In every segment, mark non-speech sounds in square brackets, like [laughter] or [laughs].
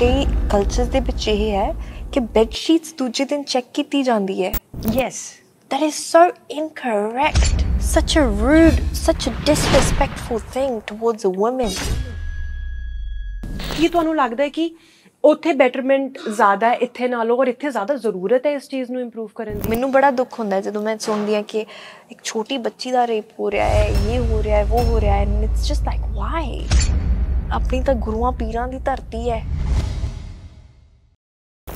ਕਈ ਕਲਚਰਸ ਦੇ ਵਿੱਚ ਇਹ ਹੈ ਕਿ ਬੈੱਡ ਸ਼ੀਟਸ ਦੂਜੇ ਦਿਨ ਚੈੱਕ ਕੀਤੀ ਜਾਂਦੀ ਹੈ yes that is so incorrect. Such a rude, such a disrespectful thing towards a woman. ਕੀ ਤੁਹਾਨੂੰ ਲੱਗਦਾ ਹੈ ਕਿ ਉੱਥੇ ਬੈਟਰਮੈਂਟ ਜ਼ਿਆਦਾ ਹੈ ਇੱਥੇ ਨਾਲੋਂ ਔਰ ਇੱਥੇ ਜ਼ਿਆਦਾ ਜ਼ਰੂਰਤ ਹੈ ਇਸ ਚੀਜ਼ ਨੂੰ ਇੰਪਰੂਵ ਕਰਨ ਦੀ ਮੈਨੂੰ ਬੜਾ ਦੁੱਖ ਹੁੰਦਾ ਹੈ ਜਦੋਂ ਮੈਂ ਸੁਣਦੀ ਹਾਂ ਕਿ ਇੱਕ ਛੋਟੀ ਬੱਚੀ ਦਾ ਰੇਪ ਹੋ ਰਿਹਾ ਹੈ ਇਹ ਹੋ ਰਿਹਾ ਹੈ ਉਹ ਹੋ ਰਿਹਾ ਹੈ and it's just like why ਆਪਣੀ ਤਾਂ ਗੁਰੂਆਂ ਪੀਰਾਂ ਦੀ ਧਰਤੀ ਹੈ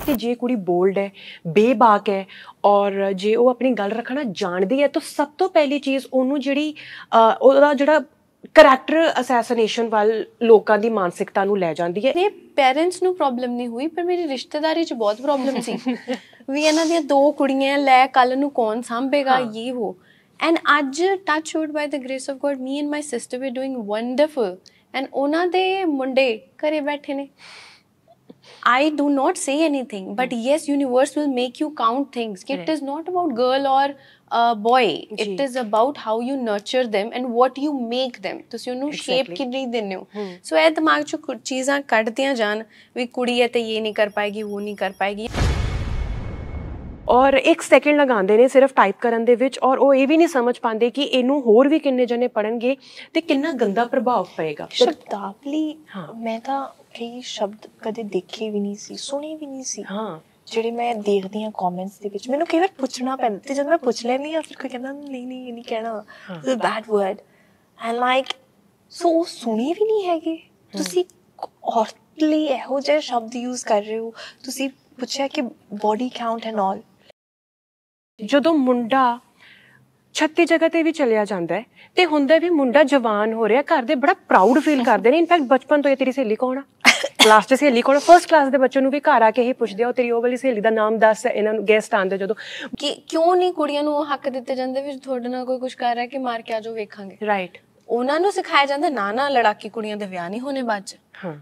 ਕਿ ਜੇ ਕੁੜੀ ਬੋਲਡ ਹੈ ਬੇਬਾਕ ਹੈ ਔਰ ਜੇ ਉਹ ਆਪਣੀ ਗੱਲ ਰੱਖਣਾ ਜਾਣਦੀ ਹੈ ਤਾਂ ਸਭ ਤੋਂ ਪਹਿਲੀ ਚੀਜ਼ ਉਹਨੂੰ ਜਿਹੜੀ ਉਹਦਾ ਜਿਹੜਾ ਕੈਰੈਕਟਰ ਅਸੈਸੀਨੇਸ਼ਨ ਵੱਲ ਲੋਕਾਂ ਦੀ ਮਾਨਸਿਕਤਾ ਨੂੰ ਲੈ ਜਾਂਦੀ ਹੈ ਇਹ ਪੇਰੈਂਟਸ ਨੂੰ ਪ੍ਰੋਬਲਮ ਨਹੀਂ ਹੋਈ ਪਰ ਮੇਰੀ ਰਿਸ਼ਤੇਦਾਰੀ 'ਚ ਬਹੁਤ ਪ੍ਰੋਬਲਮ ਸੀ ਵੀ ਇਹਨਾਂ ਦੀਆਂ ਦੋ ਕੁੜੀਆਂ ਲੈ ਕੱਲ ਨੂੰ ਕੌਣ ਸੰਭੇਗਾ ਇਹ ਹੋ ਐਂਡ ਅੱਜ touch wood by the grace of God me and my sister we doing wonderful and ਉਹਨਾਂ ਦੇ ਮੁੰਡੇ ਘਰੇ ਬੈਠੇ ਨੇ I do not say anything, but mm. yes, universe will make you count things. Correct. It is not about girl or uh, boy. It is about how you nurture them and what you make them. shape ਉਹਨੂੰ hmm. So ਕਿੰਨੀ ਦਿੰਦੇ ਹੋ ਸੋ ਇਹ ਦਿਮਾਗ ਚ ਚੀਜ਼ਾਂ ਕੱਢਦੀਆਂ ਜਾਣ ਵੀ ਕੁੜੀ ਹੈ ਤੇ ਇਹ ਨਹੀਂ ਕਰ ਪਾਏਗੀ ਉਹ ਨਹੀਂ ਕਰ ਪਾਏਗੀ ਔਰ 1 ਸੈਕਿੰਡ ਲਗਾਉਂਦੇ ਨੇ ਸਿਰਫ ਟਾਈਪ ਕਰਨ ਦੇ ਵਿੱਚ ਔਰ ਉਹ ਇਹ ਵੀ ਨਹੀਂ ਸਮਝ ਪਾਉਂਦੇ ਕਿ ਇਹਨੂੰ ਹੋਰ ਵੀ ਕਿੰਨੇ ਜਣੇ ਪੜਨਗੇ ਤੇ ਕਿੰਨਾ ਗੰਦਾ ਪ੍ਰਭਾਵ ਪਏਗਾ ਸ਼ਬਦਾਵਲੀ ਮੈਂ ਤਾਂ ਕਈ ਸ਼ਬਦ ਕਦੇ ਦੇਖੇ ਵੀ ਨਹੀਂ ਸੀ ਸੁਣੇ ਵੀ ਨਹੀਂ ਸੀ ਹਾਂ ਜਿਹੜੇ ਮੈਂ ਦੇਖਦੀ ਆ ਕਮੈਂਟਸ ਦੇ ਵਿੱਚ ਮੈਨੂੰ ਕਈ ਵਾਰ ਪੁੱਛਣਾ ਪੈਂਦਾ ਤੇ ਜਦ ਮੈਂ ਪੁੱਛ ਲੈਂਦੀ ਆ ਫਿਰ ਕੋਈ ਕਹਿੰਦਾ ਨਹੀਂ ਨਹੀਂ ਇਹ ਨਹੀਂ ਕਹਿਣਾ it's bad word and like so ਸੁਣੀ ਵੀ ਨਹੀਂ ਹੈਗੇ ਤੁਸੀਂ ਔਰਤਲੀ ਇਹੋ ਜਿਹੇ ਸ਼ਬਦ ਯੂਜ਼ ਕਰ ਰਹੇ ਹੋ ਤੁਸੀਂ ਪੁੱਛਿਆ ਕਿ ਬੋਡੀ ਕਾਊਂਟ ਐਂਡ ਆਲ ਜਦੋਂ ਮੁੰਡਾ ਛੱਤੀ ਜਗ੍ਹਾ ਤੇ ਵੀ ਚਲਿਆ ਜਾਂਦਾ ਹੈ ਤੇ ਹੁੰਦਾ ਵੀ ਮੁੰਡਾ ਜਵਾਨ ਹੋ ਰਿਹਾ ਘਰ ਦੇ ਬੜਾ ਪ੍ਰਾਊਡ ਫੀਲ ਕਰਦੇ ਨੇ ਇਨਫੈਕਟ ਬਚਪਨ ਤੋਂ ਇਹ ਤੇਰੀ ਸਹੇਲੀ ਕੌਣ ਆ ਕਲਾਸ ਤੇ ਸਹੇਲੀ ਕੋਣ ਫਰਸਟ ਕਲਾਸ ਦੇ ਬੱਚੇ ਨੂੰ ਵੀ ਘਰ ਆ ਕੇ ਹੀ ਪੁੱਛਦੇ ਆ ਤੇਰੀ ਉਹ ਵਾਲੀ ਸਹੇਲੀ ਦਾ ਨਾਮ ਦੱਸ ਇਹਨਾਂ ਨੂੰ ਗੈਸਟ ਆਂਦੇ ਜਦੋਂ ਕਿ ਕਿਉਂ ਨਹੀਂ ਕੁੜੀਆਂ ਨੂੰ ਉਹ ਹੱਕ ਦਿੱਤੇ ਜਾਂਦੇ ਵੀ ਤੁਹਾਡੇ ਨਾਲ ਕੋਈ ਕੁਝ ਕਰ ਰਿਹਾ ਕਿ ਮਾਰ ਕੇ ਆਜੋ ਵੇਖਾਂਗੇ ਰਾਈਟ ਉਹਨਾਂ ਨੂੰ ਸਿਖਾਇਆ ਜਾਂਦਾ ਨਾ ਨਾ ਲੜਾਕੀ ਕੁੜੀਆਂ ਦੇ ਵਿਆਹ ਨਹੀਂ ਹੋਣੇ ਬਾਅਦ ਚ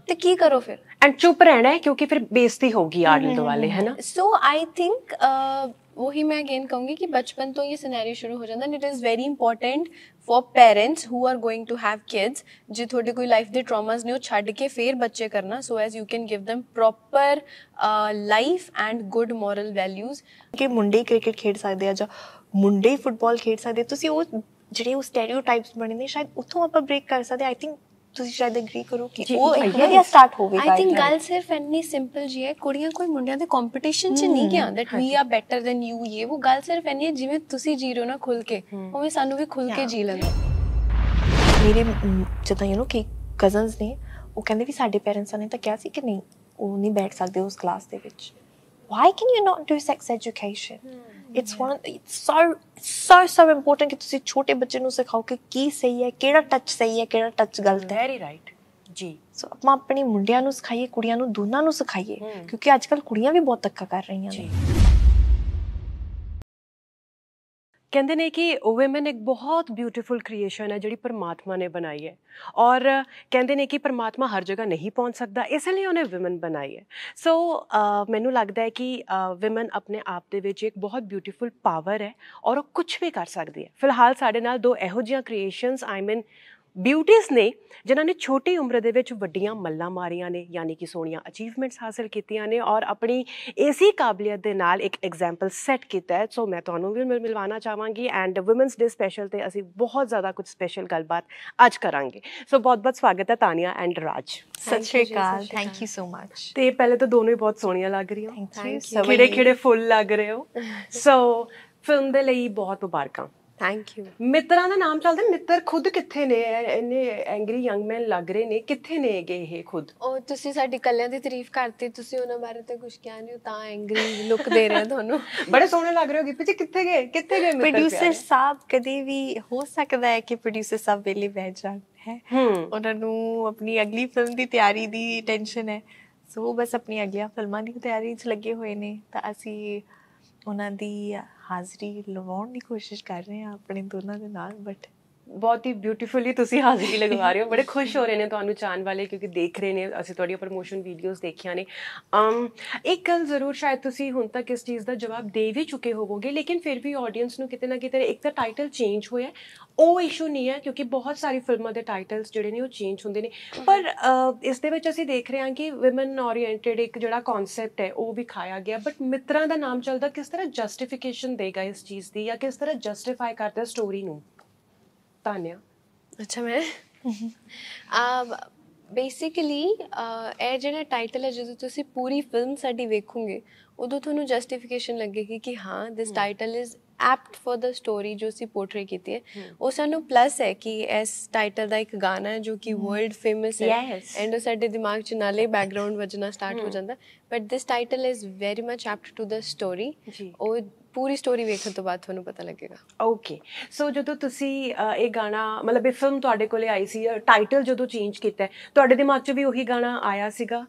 ਤੇ ਕੀ ਕਰੋ ਫਿਰ एंड चुप रहना है क्योंकि फिर बेइज्जती होगी हम्म, आडल हम्म, वाले हम्म, है ना सो आई थिंक वही मैं अगेन कहूंगी कि बचपन तो ये सिनेरियो शुरू हो जाता है it is very important for parents who are going to have kids जो थोड़े कोई लाइफ के ट्रॉमाज ने छड़ के फिर बच्चे करना so as you can give them proper life and good moral values कि मुंडे क्रिकेट खेल सकते हैं ਜਾਂ मुंडे फुटबॉल खेल सकते ਤੁਸੀਂ ਉਹ ਜਿਹੜੇ ਉਹ ਸਟੈਰੀਓਟਾਈਪਸ ਬਣੇ ਨੇ ਸ਼ਾਇਦ ਉਥੋਂ ਆਪਾਂ ਬ੍ਰੇਕ ਕਰ ਸਕਦੇ ਆਈ ਤੁਸੀਂ ਸ਼ਾਇਦ ਅਗਰੀ ਕਰੋ ਕਿ ਉਹ ਇੱਕ ਵਧੀਆ ਸਟਾਰਟ ਹੋ ਆਈ ਥਿੰਕ ਗੱਲ ਸਿਰਫ ਇੰਨੀ ਸਿੰਪਲ ਜੀ ਹੈ ਕੁੜੀਆਂ ਕੋਈ ਮੁੰਡਿਆਂ ਦੇ ਕੰਪੀਟੀਸ਼ਨ 'ਚ ਨਹੀਂ ਗਿਆ that we are better than you ਇਹ ਉਹ ਗੱਲ ਸਿਰਫ ਇੰਨੀ ਹੈ ਜਿਵੇਂ ਤੁਸੀਂ ਜੀ ਰਹੇ ਹੋ ਨਾ ਖੁੱਲ ਕੇ ਉਵੇਂ ਸਾਨੂੰ ਵੀ ਖੁੱਲ ਕੇ ਜੀ ਲੈਂਦੇ ਮੇਰੇ ਜਦੋਂ ਯੂ نو ਕਿ ਕਜ਼ਨਸ ਨੇ ਉਹ ਕਹਿੰਦੇ ਵੀ ਸਾਡੇ ਪੇਰੈਂਟਸ ਨੇ ਤਾਂ ਕਿਹਾ ਸੀ ਕਿ ਨਹੀਂ ਉਹ ਨਹੀਂ ਬੈਠ ਸਕਦੇ ਉਸ ਕਲਾਸ ਦੇ ਵਿੱਚ why can you not do sex education it's one so so so important ਕਿ ਤੁਸੀਂ ਛੋਟੇ ਬੱਚੇ ਨੂੰ ਸਿਖਾਓ ਕਿ ਕੀ ਸਹੀ ਹੈ ਕਿਹੜਾ ਟੱਚ ਸਹੀ ਹੈ ਕਿਹੜਾ ਟੱਚ ਗਲਤ ਹੈ ਵੈਰੀ ਰਾਈਟ ਜੀ ਸੋ ਆਪਾਂ ਆਪਣੀ ਮੁੰਡਿਆਂ ਨੂੰ ਸਿਖਾਈਏ ਕੁੜੀਆਂ ਨੂੰ ਦੋਨਾਂ ਨੂੰ ਸਿਖਾਈਏ ਕਿਉਂਕਿ ਅੱਜਕੱਲ ਕੁੜੀਆਂ ਵੀ ਬਹੁਤ ਧੱਕਾ ਕਰ ਰਹੀਆਂ ਨੇ ਕਹਿੰਦੇ ਨੇ ਕਿ ਔਮਨ ਇੱਕ ਬਹੁਤ ਬਿਊਟੀਫੁਲ ਕ੍ਰੀਏਸ਼ਨ ਹੈ ਜਿਹੜੀ ਪਰਮਾਤਮਾ ਨੇ ਬਣਾਈ ਹੈ ਔਰ ਕਹਿੰਦੇ ਨੇ ਕਿ ਪਰਮਾਤਮਾ ਹਰ ਜਗ੍ਹਾ ਨਹੀਂ ਪਹੁੰਚ ਸਕਦਾ ਇਸ ਲਈ ਉਹਨੇ ਔਮਨ ਬਣਾਈ ਹੈ ਸੋ ਮੈਨੂੰ ਲੱਗਦਾ ਹੈ ਕਿ ਔਮਨ ਆਪਣੇ ਆਪ ਦੇ ਵਿੱਚ ਇੱਕ ਬਹੁਤ ਬਿਊਟੀਫੁਲ ਪਾਵਰ ਹੈ ਔਰ ਉਹ ਕੁਝ ਵੀ ਕਰ ਸਕਦੀ ਹੈ ਫਿਲਹਾਲ ਸਾਡੇ ਨਾਲ ਦੋ ਇਹੋ ਜਿਹੀਆਂ ਕ੍ਰੀਏਸ਼ਨਸ ਆਈ ਮੀਨ ਬਿਊਟੀਜ਼ ਨੇ ਜਿਨ੍ਹਾਂ ਨੇ ਛੋਟੀ ਉਮਰ ਦੇ ਵਿੱਚ ਵੱਡੀਆਂ ਮੱਲਾਂ ਮਾਰੀਆਂ ਨੇ ਯਾਨੀ ਕਿ ਸੋਹਣੀਆਂ ਅਚੀਵਮੈਂਟਸ ਹਾਸਲ ਕੀਤੀਆਂ ਨੇ ਔਰ ਆਪਣੀ ਇਸੀ ਕਾਬਲੀਅਤ ਦੇ ਨਾਲ ਇੱਕ ਐਗਜ਼ਾਮਪਲ ਸੈੱਟ ਕੀਤਾ ਹੈ ਸੋ ਮੈਂ ਤੁਹਾਨੂੰ ਵੀ ਮਿਲਵਾਣਾ ਚਾਹਾਂਗੀ ਐਂਡ ਔਮਨਸ ਡੇ ਸਪੈਸ਼ਲ ਤੇ ਅਸੀਂ ਬਹੁਤ ਜ਼ਿਆਦਾ ਕੁਝ ਸਪੈਸ਼ਲ ਗੱਲਬਾਤ ਅੱਜ ਕਰਾਂਗੇ ਸੋ ਬਹੁਤ-ਬਹੁਤ ਸਵਾਗਤ ਹੈ ਤਾਨੀਆ ਐਂਡ ਰਾਜ ਸਤਿ ਸ਼੍ਰੀ ਅਕਾਲ ਥੈਂਕ ਯੂ ਸੋ ਮੱਚ ਤੇ ਪਹਿਲੇ ਤਾਂ ਦੋਨੋਂ ਹੀ ਬਹੁਤ ਸੋਹਣੀਆਂ ਲੱਗ ਰਹੀਆਂ ਥੈਂਕ ਯੂ ਕਿਹੜੇ-ਕਿਹੜੇ ਫੁੱਲ ਲੱਗ ਰਹੇ ਹੋ ਸੋ [laughs] ਫਿਲਮ ਦੇ ਲਈ ਬਹੁਤ ਮੁਬਾਰਕਾਂ ਥੈਂਕ ਯੂ ਮਿੱਤਰਾਂ ਦਾ ਨਾਮ ਚੱਲਦਾ ਮਿੱਤਰ ਖੁਦ ਕਿੱਥੇ ਨੇ ਇਹਨੇ ਐਂਗਰੀ ਯੰਗ men ਲੱਗ ਰਹੇ ਨੇ ਕਿੱਥੇ ਨੇ ਇਹ ਖੁਦ ਉਹ ਤੁਸੀਂ ਸਾਡੀ ਕੱਲਿਆਂ ਦੀ ਤਾਰੀਫ ਕਰਦੇ ਤੁਸੀਂ ਉਹਨਾਂ ਬਾਰੇ ਤਾਂ ਕੁਝ ਕਿਹਾ ਨਹੀਂ ਤਾਂ ਐਂਗਰੀ ਲੁੱਕ ਦੇ ਰਹੇ ਤੁਹਾਨੂੰ [laughs] ਬੜੇ ਸੋਹਣੇ ਲੱਗ ਰਹੇ ਹੋਗੇ ਪਿੱਛੇ ਕਿੱਥੇ ਗਏ ਕਿੱਥੇ ਗਏ ਮਿੱਤਰ ਪ੍ਰੋਡਿਊਸਰ ਸਾਹਿਬ ਕਦੇ ਵੀ ਹੋ ਸਕਦਾ ਹੈ ਕਿ ਪ੍ਰੋਡਿਊਸਰ ਸਾਹਿਬ ਵੇਲੇ ਬਹਿ ਜਾਣ ਹੈ ਉਹਨਾਂ ਨੂੰ ਆਪਣੀ ਅਗਲੀ ਫਿਲਮ ਦੀ ਤਿਆਰੀ ਦੀ ਟੈਨਸ਼ਨ ਹੈ ਸੋ ਬਸ ਆਪਣੀ ਅਗਲੀਆਂ ਫਿਲਮਾਂ ਦੀ ਤਿਆਰੀ 'ਚ ਲੱਗੇ ਹੋਏ ਨੇ ਤਾਂ ਅਸੀਂ ਉਹਨਾਂ ਦੀ ਹਾਜ਼ਰੀ ਲਵਾਉਣ ਦੀ ਕੋਸ਼ਿਸ਼ ਕਰ ਰਹੇ ਹਾਂ ਆਪਣੇ ਦੋਨਾਂ ਦੇ ਨਾਲ ਬਟ ਬਹੁਤ ਹੀ ਬਿਊਟੀਫੁਲੀ ਤੁਸੀਂ ਹਾਜ਼ਰੀ ਲਗਵਾ ਰਹੇ ਹੋ ਬੜੇ [laughs] ਖੁਸ਼ ਹੋ ਰਹੇ ਨੇ ਤੁਹਾਨੂੰ ਚਾਹਣ ਵਾਲੇ ਕਿਉਂਕਿ ਦੇਖ ਰਹੇ ਨੇ ਅਸੀਂ ਤੁਹਾਡੀਆਂ ਪ੍ਰੋਮੋਸ਼ਨ ਵੀਡੀਓਜ਼ ਦੇਖੀਆਂ ਨੇ ਅਮ ਇੱਕ ਗੱਲ ਜ਼ਰੂਰ ਸ਼ਾਇਦ ਤੁਸੀਂ ਹੁਣ ਤੱਕ ਇਸ ਚੀਜ਼ ਦਾ ਜਵਾਬ ਦੇ ਵੀ ਚੁੱਕੇ ਹੋਵੋਗੇ ਲੇਕਿਨ ਫਿਰ ਵੀ ਆਡੀਅנס ਨੂੰ ਕਿਤੇ ਨਾ ਕਿਤੇ ਇੱਕ ਤਾਂ ਟਾਈਟਲ ਚੇਂਜ ਹੋਇਆ ਉਹ ਇਸ਼ੂ ਨਹੀਂ ਹੈ ਕਿਉਂਕਿ ਬਹੁਤ ਸਾਰੀ ਫਿਲਮਾਂ ਦੇ ਟਾਈਟਲਸ ਜਿਹੜੇ ਨੇ ਉਹ ਚੇਂਜ ਹੁੰਦੇ ਨੇ ਪਰ ਇਸ ਦੇ ਵਿੱਚ ਅਸੀਂ ਦੇਖ ਰਹੇ ਹਾਂ ਕਿ ਔਮਨ ਓਰੀਐਂਟਡ ਇੱਕ ਜਿਹੜਾ ਕਨਸੈਪਟ ਹੈ ਉਹ ਵੀ ਖਾਇਆ ਗਿਆ ਬਟ ਮਿੱਤਰਾਂ ਦਾ ਨਾਮ ਚੱਲਦਾ ਕਿਸ ਤਰ੍ਹਾਂ ਜਸਟੀਫਿਕੇਸ਼ਨ ਦੇਗਾ ਇਸ ਚੀਜ਼ ਦੀ ਜਾਂ ਕਿਸ ਤਰ੍ਹਾਂ ਜਸਟੀਫਾਈ ਕਰਦਾ ਸਟੋਰੀ ਨੂੰ तान्या ਅੱਛਾ ਮੈਂ ਆ ਬੇਸਿਕਲੀ ਇਹ ਜਿਹੜਾ ਟਾਈਟਲ ਹੈ ਜਦੋਂ ਤੁਸੀਂ ਪੂਰੀ ਫਿਲਮ ਸਾਡੀ ਵੇਖੋਗੇ ਉਦੋਂ ਤੁਹਾਨੂੰ ਜਸਟੀਫਿਕੇਸ਼ਨ ਲੱਗੇਗੀ ਕਿ ਹਾਂ this title is apt for the story ਜੋ ਸੀ ਪੋਰਟਰੇ ਕੀਤੀ ਹੈ ਉਹ ਸਾਨੂੰ ਪਲੱਸ ਹੈ ਕਿ ਇਸ ਟਾਈਟਲ ਦਾ ਇੱਕ ਗਾਣਾ ਹੈ ਜੋ ਕਿ ਵਰਲਡ ਫੇਮਸ ਹੈ ਐਂਡ ਉਹ ਸਾਡੇ ਦਿਮਾਗ 'ਚ ਨਾਲੇ ਬੈਕਗ੍ਰਾਉਂਡ ਵਜਣਾ ਸਟਾਰਟ ਹੋ ਜਾਂਦਾ but this title is very much apt to the story ਉਹ ਪੂਰੀ ਸਟੋਰੀ ਵੇਖਣ ਤੋਂ ਬਾਅਦ ਤੁਹਾਨੂੰ ਪਤਾ ਲੱਗੇਗਾ ਓਕੇ ਸੋ ਜਦੋਂ ਤੁਸੀਂ ਇਹ ਗਾਣਾ ਮਤਲਬ ਇਹ ਫਿਲਮ ਤੁਹਾਡੇ ਕੋਲੇ ਆਈ ਸੀ ਟਾਈਟਲ ਜਦੋਂ ਚੇਂਜ ਕੀਤਾ ਤੁਹਾਡੇ ਦਿਮਾਗ 'ਚ ਵੀ ਉਹੀ ਗਾਣਾ ਆਇਆ ਸੀਗਾ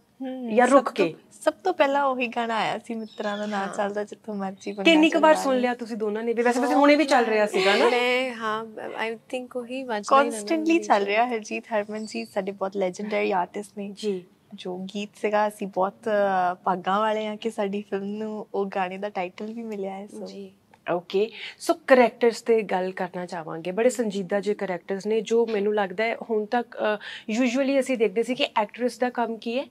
ਜਾਂ ਰੁਕ ਕੇ ਸਭ ਤੋਂ ਪਹਿਲਾਂ ਉਹੀ ਗਾਣਾ ਆਇਆ ਸੀ ਮਿੱਤਰਾਂ ਦਾ ਨਾਂ ਚੱਲਦਾ ਜਿੱਥੋਂ ਮਰਜੀ ਬੰਦਾ ਕਿੰਨੀ ਕੁ ਵਾਰ ਸੁਣ ਲਿਆ ਤੁਸੀਂ ਦੋਨਾਂ ਨੇ ਵੀ ਵੈਸੇ ਵੈਸੇ ਹੁਣੇ ਵੀ ਚੱਲ ਰਿਹਾ ਸੀਗਾ ਨਾ ਮੈਂ ਹਾਂ ਆਈ ਥਿੰਕ ਉਹੀ ਵੱਜ ਰਿਹਾ ਕਨਸਟੈਂਟਲੀ ਚੱਲ ਰਿਹਾ ਹੈ ਜੀਤ ਹਰਮਨ ਜੀ ਸਾਡੇ ਬਹੁਤ ਲੈਜੈਂਡਰੀ ਆਰਟਿਸਟ ਨੇ ਜੀ ਜੋ ਗੀਤ ਸੀਗਾ ਅਸੀਂ ਬਹੁਤ ਭਾਗਾਂ ਵਾਲੇ ਆ ਕਿ ਸਾਡੀ ਫਿਲਮ ਨੂੰ ਉਹ ਗਾਣੇ ਦਾ ਟਾਈਟਲ ਵੀ ਮਿਲਿਆ ਹੈ ਸੋ ਜੀ ਓਕੇ ਸੋ ਕੈਰੈਕਟਰਸ ਤੇ ਗੱਲ ਕਰਨਾ ਚਾਹਾਂਗੇ ਬੜੇ ਸੰਜੀਦਾ ਜਿਹੇ ਕੈਰੈਕਟਰਸ ਨੇ ਜੋ ਮੈਨੂੰ ਲੱਗਦਾ ਹੈ ਹੁਣ ਤੱਕ ਯੂਜੂਅਲੀ ਅਸੀਂ ਦੇਖਦੇ ਸੀ ਕਿ ਐਕਟ੍ਰੈਸ ਦਾ ਕੰਮ ਕੀ ਹੈ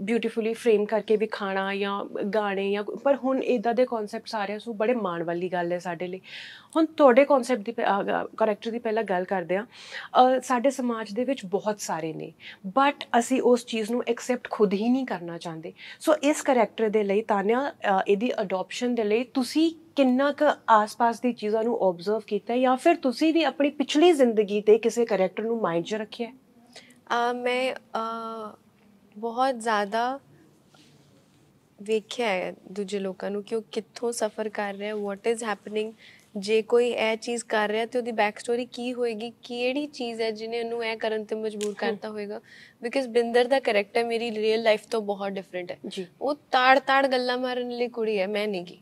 ਬਿਊਟੀਫੁਲੀ ਫਰੇਮ ਕਰਕੇ ਵੀ ਖਾਣਾ ਜਾਂ ਗਾਣੇ ਜਾਂ ਪਰ ਹੁਣ ਇਦਾਂ ਦੇ ਕਨਸੈਪਟਸ ਆ ਰਹੇ ਸੋ ਬੜੇ ਮਾਣ ਵਾਲੀ ਗੱਲ ਹੈ ਸਾਡੇ ਲਈ ਹੁਣ ਤੁਹਾਡੇ ਕਨਸੈਪਟ ਦੀ ਕੈਰੈਕਟਰ ਦੀ ਪਹਿਲਾਂ ਗੱਲ ਕਰਦੇ ਆ ਸਾਡੇ ਸਮਾਜ ਦੇ ਵਿੱਚ ਬਹੁਤ ਸਾਰੇ ਨੇ ਬਟ ਅਸੀਂ ਉਸ ਚੀਜ਼ ਨੂੰ ਐਕਸੈਪਟ ਖੁਦ ਹੀ ਨਹੀਂ ਕਰਨਾ ਚਾਹੁੰਦੇ ਸੋ ਇਸ ਕੈਰੈਕਟਰ ਦੇ ਲਈ ਤਾਨਿਆ ਇਹਦੀ ਅਡਾਪਸ਼ਨ ਦੇ ਲਈ ਤੁਸੀਂ ਕਿੰਨਾ ਕੁ ਆਸ-ਪਾਸ ਦੀ ਚੀਜ਼ਾਂ ਨੂੰ ਆਬਜ਼ਰਵ ਕੀਤਾ ਜਾਂ ਫਿਰ ਤੁਸੀਂ ਵੀ ਆਪਣੀ ਪਿਛਲੀ ਜ਼ਿੰਦਗੀ ਤੇ ਕਿਸੇ ਕੈਰੈਕਟਰ ਨੂੰ ਮਾਈਂਡ 'ਚ ਰੱਖਿਆ ਆ ਮੈਂ ਬਹੁਤ ਜ਼ਿਆਦਾ ਵੇਖਿਆ ਹੈ ਦੂਜੇ ਲੋਕਾਂ ਨੂੰ ਕਿ ਉਹ ਕਿੱਥੋਂ ਸਫਰ ਕਰ ਰਿਹਾ ਹੈ ਵਾਟ ਇਜ਼ ਹੈਪਨਿੰਗ ਜੇ ਕੋਈ ਇਹ ਚੀਜ਼ ਕਰ ਰਿਹਾ ਤੇ ਉਹਦੀ ਬੈਕ ਸਟੋਰੀ ਕੀ ਹੋਏਗੀ ਕਿਹੜੀ ਚੀਜ਼ ਹੈ ਜਿਹਨੇ ਉਹਨੂੰ ਇਹ ਕਰਨ ਤੇ ਮਜਬੂਰ ਕਰਤਾ ਹੋਏਗਾ ਬਿਕਾਜ਼ ਬਿੰਦਰ ਦਾ ਕੈਰੈਕਟਰ ਮੇਰੀ ਰੀਅਲ ਲਾਈਫ ਤੋਂ ਬਹੁਤ ਡਿਫਰੈਂਟ ਹੈ ਉਹ ਤਾੜ-ਤਾੜ ਗੱਲਾਂ ਮਾਰਨ ਲਈ ਕੁੜੀ ਹੈ ਮੈਂ ਨਹੀਂ ਕੀ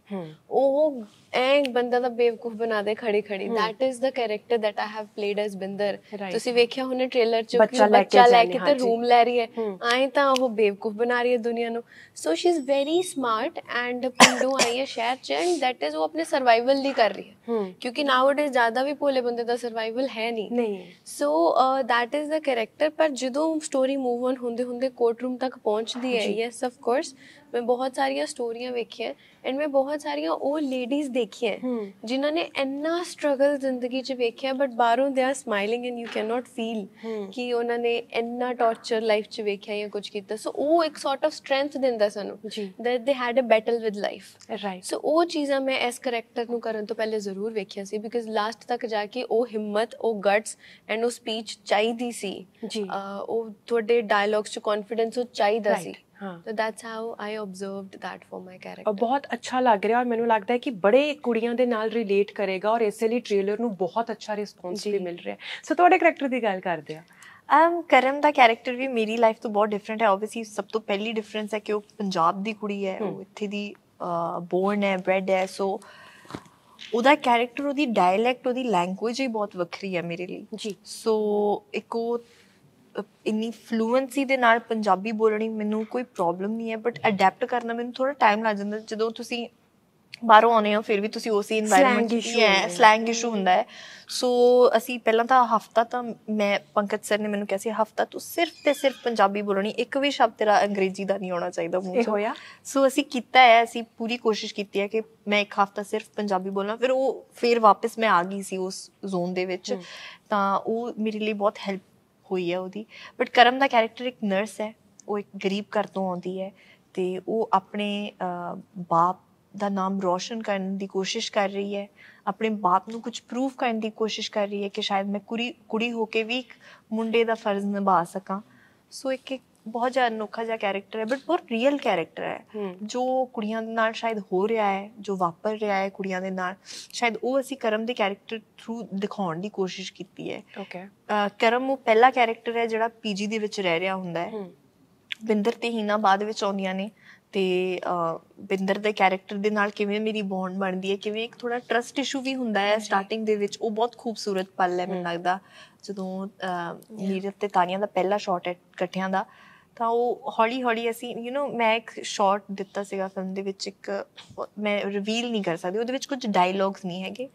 ਉਹ ਐਂ ਬੰਦਾ ਦਾ ਬੇਵਕੂਫ ਬਣਾ ਦੇ ਖੜੀ-ਖੜੀ that is the character that I have played as Binder ਤੁਸੀਂ ਵੇਖਿਆ ਹੋਣਾ ਟ੍ਰੇਲਰ ਚ ਬੱਚਾ ਲੈ ਕੇ ਤੇ ਰੂਮ ਲੈ ਰਹੀ ਹੈ ਆਏ ਤਾਂ ਉਹ ਬੇਵਕੂਫ ਬਣਾ ਰਹੀ ਹੈ ਦੁਨੀਆ ਨੂੰ so she is very smart and ਪਿੰਡੋਂ ਆਈ ਹੈ ਸ਼ਹਿਰ ਚ ਐਂਡ ਥੈਟ ਇਜ਼ ਉਹ ਆਪਣੇ ਸਰਵਾਈਵਲ ਲਈ ਕਰ ਰਹੀ ਹੈ ਕਿਉਂਕਿ ਨਾਊਡੇਸ ਜ਼ਿਆਦਾ ਵੀ ਭੋਲੇ ਬੰਦੇ ਦਾ ਸਰਵਾਈਵਲ ਹੈ ਨਹੀਂ so that is the character ਪਰ ਜਦੋਂ ਸਟੋਰੀ ਮੂਵ ਔਨ ਹੁੰਦੇ ਹੁੰਦੇ ਕੋਰਟ ਰੂਮ ਤੱਕ ਪਹੁੰਚਦੀ ਹੈ ਯੈਸ ਆਫ ਕੋਰਸ ਮੈਂ ਬਹੁਤ ਸਾਰੀਆਂ ਸਟੋਰੀਆਂ ਵੇਖੀਆਂ ਐਂਡ ਮੈਂ ਬਹੁਤ ਸਾਰੀਆਂ ਉਹ ਲੇਡੀਜ਼ ਦੇਖੀਆਂ ਜਿਨ੍ਹਾਂ ਨੇ ਇੰਨਾ ਸਟਰਗਲ ਜ਼ਿੰਦਗੀ 'ਚ ਵੇਖਿਆ ਬਟ ਬਾਹਰੋਂ ਦੇ ਆ smiling and you can not feel ਕਿ ਉਹਨਾਂ ਨੇ ਇੰਨਾ ਟੌਰਚਰ ਲਾਈਫ 'ਚ ਵੇਖਿਆ ਜਾਂ ਕੁਝ ਕੀਤਾ ਸੋ ਉਹ ਇੱਕ ਸੌਰਟ ਆਫ ਸਟਰੈਂਥ ਦਿੰਦਾ ਸਾਨੂੰ that they had a battle with life right so ਉਹ ਚੀਜ਼ਾਂ ਮੈਂ ਇਸ ਕੈਰੈਕਟਰ ਨੂੰ ਕਰਨ ਤੋਂ ਪਹਿਲੇ ਜ਼ਰੂਰ ਵੇਖਿਆ ਸੀ ਬਿਕਾਜ਼ ਲਾਸਟ ਤੱਕ ਜਾ ਕੇ ਉਹ ਹਿੰਮਤ ਉਹ ਗਟਸ ਐਂਡ ਉਹ ਸਪੀਚ ਚਾਹੀਦੀ ਸੀ ਉਹ ਤੁਹਾਡੇ ਡਾਇਲੌਗਸ 'ਚ ਕੌਨਫੀਡੈਂਸ ਉਹ ਚਾਹੀਦਾ ਸੀ ਹਾਂ ਤਾਂ that's how I observed that for my character ਬਹੁਤ ਅੱਛਾ ਲੱਗ ਰਿਹਾ ਔਰ ਮੈਨੂੰ ਲੱਗਦਾ ਹੈ ਕਿ ਬੜੇ ਕੁੜੀਆਂ ਦੇ ਨਾਲ ਰਿਲੇਟ ਕਰੇਗਾ ਔਰ ਇਸੇ ਲਈ ਟ੍ਰੇਲਰ ਨੂੰ ਬਹੁਤ ਅੱਛਾ ਰਿਸਪੌਂਸ ਵੀ ਮਿਲ ਰਿਹਾ ਸੋ ਤੁਹਾਡੇ ਕੈਰੈਕਟਰ ਦੀ ਗੱਲ ਕਰਦੇ ਆ ਅਮ ਕਰਮ ਦਾ ਕੈਰੈਕਟਰ ਵੀ ਮੇਰੀ ਲਾਈਫ ਤੋਂ ਬਹੁਤ ਡਿਫਰੈਂਟ ਹੈ ਆਬਵੀਅਸਲੀ ਸਭ ਤੋਂ ਪਹਿਲੀ ਡਿਫਰੈਂਸ ਹੈ ਕਿ ਉਹ ਪੰਜਾਬ ਦੀ ਕੁੜੀ ਹੈ ਉਹ ਇੱਥੇ ਦੀ ਬੋਰਨ ਹੈ ਬ੍ਰੈਡ ਹੈ ਸੋ ਉਹਦਾ ਕੈਰੈਕਟਰ ਉਹਦੀ ਡਾਇਲੈਕਟ ਉਹਦੀ ਲੈਂਗੁਏਜ ਹੀ ਬਹੁਤ ਵੱਖਰੀ ਹੈ ਮੇਰੇ ਲਈ ਜੀ ਸੋ ਇੱਕੋ ਇੰਨੀ ਫਲੂਐਂਸੀ ਦੇ ਨਾਲ ਪੰਜਾਬੀ ਬੋਲਣੀ ਮੈਨੂੰ ਕੋਈ ਪ੍ਰੋਬਲਮ ਨਹੀਂ ਹੈ ਬਟ ਅਡੈਪਟ ਕਰਨਾ ਮੈਨੂੰ ਥੋੜਾ ਟਾਈਮ ਲੱਗ ਜਾਂਦਾ ਜਦੋਂ ਤੁਸੀਂ ਬਾਹਰੋਂ ਆਉਨੇ ਹੋ ਫਿਰ ਵੀ ਤੁਸੀਂ ਉਸੇ এনवायरमेंट ਇਸ਼ੂ ਹੈ ਸਲੈਂਗ ਇਸ਼ੂ ਹੁੰਦਾ ਹੈ ਸੋ ਅਸੀਂ ਪਹਿਲਾਂ ਤਾਂ ਹਫਤਾ ਤਾਂ ਮੈਂ ਪੰਕਜ ਸਰ ਨੇ ਮੈਨੂੰ ਕਿਹਾ ਸੀ ਹਫਤਾ ਤੂੰ ਸਿਰਫ ਤੇ ਸਿਰਫ ਪੰਜਾਬੀ ਬੋਲਣੀ ਇੱਕ ਵੀ ਸ਼ਬਦ ਤੇਰਾ ਅੰਗਰੇਜ਼ੀ ਦਾ ਨਹੀਂ ਆਉਣਾ ਚਾਹੀਦਾ ਮੂੰਹ ਤੋਂ ਹੋਇਆ ਸੋ ਅਸੀਂ ਕੀਤਾ ਹੈ ਅਸੀਂ ਪੂਰੀ ਕੋਸ਼ਿਸ਼ ਕੀਤੀ ਹੈ ਕਿ ਮੈਂ ਇੱਕ ਹਫਤਾ ਸਿਰਫ ਪੰਜਾਬੀ ਬੋਲਾਂ ਫਿਰ ਉਹ ਫਿਰ ਵਾਪਸ ਮੈਂ ਆ ਗਈ ਸੀ ਉਸ ਜ਼ੋਨ ਦੇ ਵਿੱਚ ਤਾਂ ਉਹ ਮੇਰੇ ਲਈ ਬਹੁਤ ਹੈਲਪ ਹੋਈ ਹੈ ਉਹਦੀ ਬਟ ਕਰਮ ਦਾ ਕੈਰੈਕਟਰ ਇੱਕ ਨਰਸ ਹੈ ਉਹ ਇੱਕ ਗਰੀਬ ਘਰ ਤੋਂ ਆਉਂਦੀ ਹੈ ਤੇ ਉਹ ਆਪਣੇ ਬਾਪ ਦਾ ਨਾਮ ਰੋਸ਼ਨ ਕਰਨ ਦੀ ਕੋਸ਼ਿਸ਼ ਕਰ ਰਹੀ ਹੈ ਆਪਣੇ ਬਾਪ ਨੂੰ ਕੁਝ ਪ੍ਰੂਫ ਕਰਨ ਦੀ ਕੋਸ਼ਿਸ਼ ਕਰ ਰਹੀ ਹੈ ਕਿ ਸ਼ਾਇਦ ਮੈਂ ਕੁੜੀ ਕੁੜੀ ਹੋ ਕੇ ਵੀ ਇੱਕ ਮੁੰਡੇ ਦਾ ਫਰਜ਼ ਨਿਭਾ ਸਕਾਂ ਸੋ ਇੱਕ ਇੱਕ ਬਹੁਤ ਜ਼ਿਆਦਾ ਅਨੋਖਾ ਜਿਹਾ ਕੈਰੈਕਟਰ ਹੈ ਬਟ ਬਹੁਤ ਰੀਅਲ ਕੈਰੈਕਟਰ ਹੈ ਜੋ ਕੁੜੀਆਂ ਦੇ ਨਾਲ ਸ਼ਾਇਦ ਹੋ ਰਿਹਾ ਹੈ ਜੋ ਵਾਪਰ ਰਿਹਾ ਹੈ ਕੁੜੀਆਂ ਦੇ ਨਾਲ ਸ਼ਾਇਦ ਉਹ ਅਸੀਂ ਕਰਮ ਦੇ ਕੈਰੈਕਟਰ ਥਰੂ ਦਿਖਾਉਣ ਦੀ ਕੋਸ਼ਿਸ਼ ਕੀਤੀ ਹੈ ਓਕੇ ਕਰਮ ਉਹ ਪਹਿਲਾ ਕੈਰੈਕਟਰ ਹੈ ਜਿਹੜਾ ਪੀਜੀ ਦੇ ਵਿੱਚ ਰਹਿ ਰਿਹਾ ਹੁੰਦਾ ਹੈ ਬਿੰਦਰ ਤੇ ਹੀਨਾ ਬਾਅਦ ਵਿੱਚ ਆਉਂਦੀਆਂ ਨੇ ਤੇ ਬਿੰਦਰ ਦੇ ਕੈਰੈਕਟਰ ਦੇ ਨਾਲ ਕਿਵੇਂ ਮੇਰੀ ਬੌਂਡ ਬਣਦੀ ਹੈ ਕਿਵੇਂ ਇੱਕ ਥੋੜਾ ਟਰਸਟ ਇਸ਼ੂ ਵੀ ਹੁੰਦਾ ਹੈ ਸਟਾਰਟਿੰਗ ਦੇ ਵਿੱਚ ਉਹ ਬਹੁਤ ਖੂਬਸੂਰਤ ਪਲ ਹੈ ਮੈਨੂੰ ਲੱਗਦਾ ਜਦੋਂ ਨੀਰਜ ਤੇ ਤਾਨੀਆ ਦਾ ਪਹਿਲਾ ਸ਼ਾਟ ਹੈ ਇਕੱਠਿਆਂ ਦਾ ਤਾਂ ਉਹ ਹੌਲੀ ਹੌਲੀ ਅਸੀਂ ਯੂ نو ਮੈਂ ਇੱਕ ਸ਼ਾਰਟ ਦਿੱਤਾ ਸੀਗਾ ਫਿਲਮ ਦੇ ਵਿੱਚ ਇੱਕ ਮੈਂ ਰਿਵੀਲ ਨਹੀਂ ਕਰ ਸਕਦੀ ਉਹਦੇ ਵਿੱਚ ਕੁਝ ਡਾਇਲੌਗਸ ਨਹੀਂ ਹੈਗੇ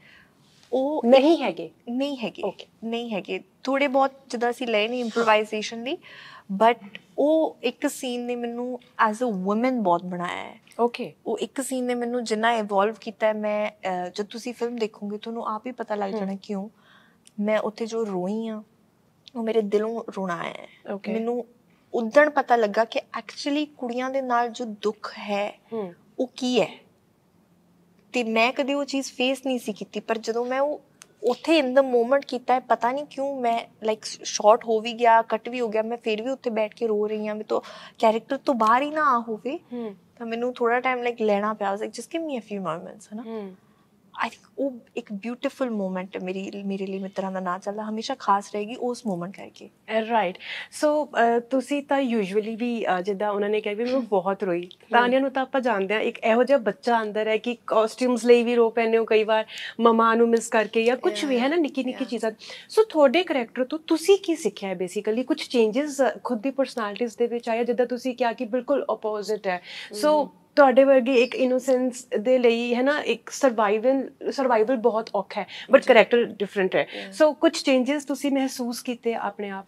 ਉਹ ਨਹੀਂ ਹੈਗੇ ਨਹੀਂ ਹੈਗੇ ਨਹੀਂ ਹੈਗੇ ਥੋੜੇ ਬਹੁਤ ਜਿੱਦਾਂ ਅਸੀਂ ਲੈ ਨਹੀਂ ਇੰਪਰੋਵਾਈਜ਼ੇਸ਼ਨ ਦੀ ਬਟ ਉਹ ਇੱਕ ਸੀਨ ਨੇ ਮੈਨੂੰ ਐਜ਼ ਅ ਔਮਨ ਬਹੁਤ ਬਣਾਇਆ ਹੈ ਓਕੇ ਉਹ ਇੱਕ ਸੀਨ ਨੇ ਮੈਨੂੰ ਜਿੰਨਾ ਇਵੋਲਵ ਕੀਤਾ ਮੈਂ ਜਦ ਤੁਸੀਂ ਫਿਲਮ ਦੇਖੋਗੇ ਤੁਹਾਨੂੰ ਆਪ ਹੀ ਪਤਾ ਲੱਗ ਜਾਣਾ ਕਿਉਂ ਮੈਂ ਉੱਥੇ ਜੋ ਰੋਈ ਆ ਉਹ ਮੇਰੇ ਦਿਲੋਂ ਰੋਣਾ ਹੈ ਮੈਨੂੰ ਉਦੋਂ ਪਤਾ ਲੱਗਾ ਕਿ ਐਕਚੁਅਲੀ ਕੁੜੀਆਂ ਦੇ ਨਾਲ ਜੋ ਦੁੱਖ ਹੈ ਉਹ ਕੀ ਹੈ ਤੇ ਮੈਂ ਕਦੇ ਉਹ ਚੀਜ਼ ਫੇਸ ਨਹੀਂ ਸੀ ਕੀਤੀ ਪਰ ਜਦੋਂ ਮੈਂ ਉਹ ਉੱਥੇ ਇਨ ਦ ਮੋਮੈਂਟ ਕੀਤਾ ਹੈ ਪਤਾ ਨਹੀਂ ਕਿਉਂ ਮੈਂ ਲਾਈਕ ਸ਼ਾਰਟ ਹੋ ਵੀ ਗਿਆ ਕੱਟ ਵੀ ਹੋ ਗਿਆ ਮੈਂ ਫਿਰ ਵੀ ਉੱਥੇ ਬੈਠ ਕੇ ਰੋ ਰਹੀ ਹਾਂ ਮੇ ਤੋਂ ਕੈਰੈਕਟਰ ਤੋਂ ਬਾਹਰ ਹੀ ਨਾ ਆ ਹੋਵੇ ਤਾਂ ਮੈਨੂੰ ਥੋੜਾ ਟਾਈਮ ਲਾਈਕ ਲੈਣਾ ਪਿਆ ਉਸ like just give me a few moments ਨਾ ਆਈ ਥਿੰਕ ਉਹ ਇੱਕ ਬਿਊਟੀਫੁਲ ਮੂਮੈਂਟ ਮੇਰੀ ਮੇਰੇ ਲਈ ਮਿੱਤਰਾਂ ਦਾ ਨਾਂ ਚੱਲਦਾ ਹਮੇਸ਼ਾ ਖਾਸ ਰਹੇਗੀ ਉਸ ਮੂਮੈਂਟ ਕਰਕੇ ਰਾਈਟ ਸੋ ਤੁਸੀਂ ਤਾਂ ਯੂਜੂਅਲੀ ਵੀ ਜਿੱਦਾਂ ਉਹਨਾਂ ਨੇ ਕਿਹਾ ਵੀ ਮੈਂ ਬਹੁਤ ਰੋਈ ਤਾਨੀਆ ਨੂੰ ਤਾਂ ਆਪਾਂ ਜਾਣਦੇ ਆ ਇੱਕ ਇਹੋ ਜਿਹਾ ਬੱਚਾ ਅੰਦਰ ਹੈ ਕਿ ਕਾਸਟਿਊਮਸ ਲਈ ਵੀ ਰੋ ਪੈਨੇ ਹੋ ਕਈ ਵਾਰ ਮਮਾ ਨੂੰ ਮਿਸ ਕਰਕੇ ਜਾਂ ਕੁਝ ਵੀ ਹੈ ਨਾ ਨਿੱਕੀ ਨਿੱਕੀ ਚੀਜ਼ਾਂ ਸੋ ਤੁਹਾਡੇ ਕੈਰੈਕਟਰ ਤੋਂ ਤੁਸੀਂ ਕੀ ਸਿੱਖਿਆ ਹੈ ਬੇਸਿਕਲੀ ਕੁਝ ਚੇਂਜਸ ਖੁਦ ਦੀ ਪਰਸਨੈਲਿਟੀਜ਼ ਦੇ ਵਿੱਚ ਆਇਆ ਜਿੱਦਾਂ ਤੁਸੀਂ ਕਿਹਾ ਕਿ ਬਿਲਕੁਲ ਆਪੋਜ਼ਿਟ ਹੈ ਸੋ mm-hmm. ਤੁਹਾਡੇ ਵਰਗੀ ਇੱਕ ਇਨੋਸੈਂਸ ਦੇ ਲਈ ਹੈ ਨਾ ਇੱਕ ਸਰਵਾਈਵਲ ਸਰਵਾਈਵਲ ਬਹੁਤ ਔਖਾ ਹੈ ਬਟ ਕੈਰੈਕਟਰ ਡਿਫਰੈਂਟ ਹੈ ਸੋ ਕੁਝ ਚੇਂजेस ਤੁਸੀਂ ਮਹਿਸੂਸ ਕੀਤੇ ਆਪਣੇ ਆਪ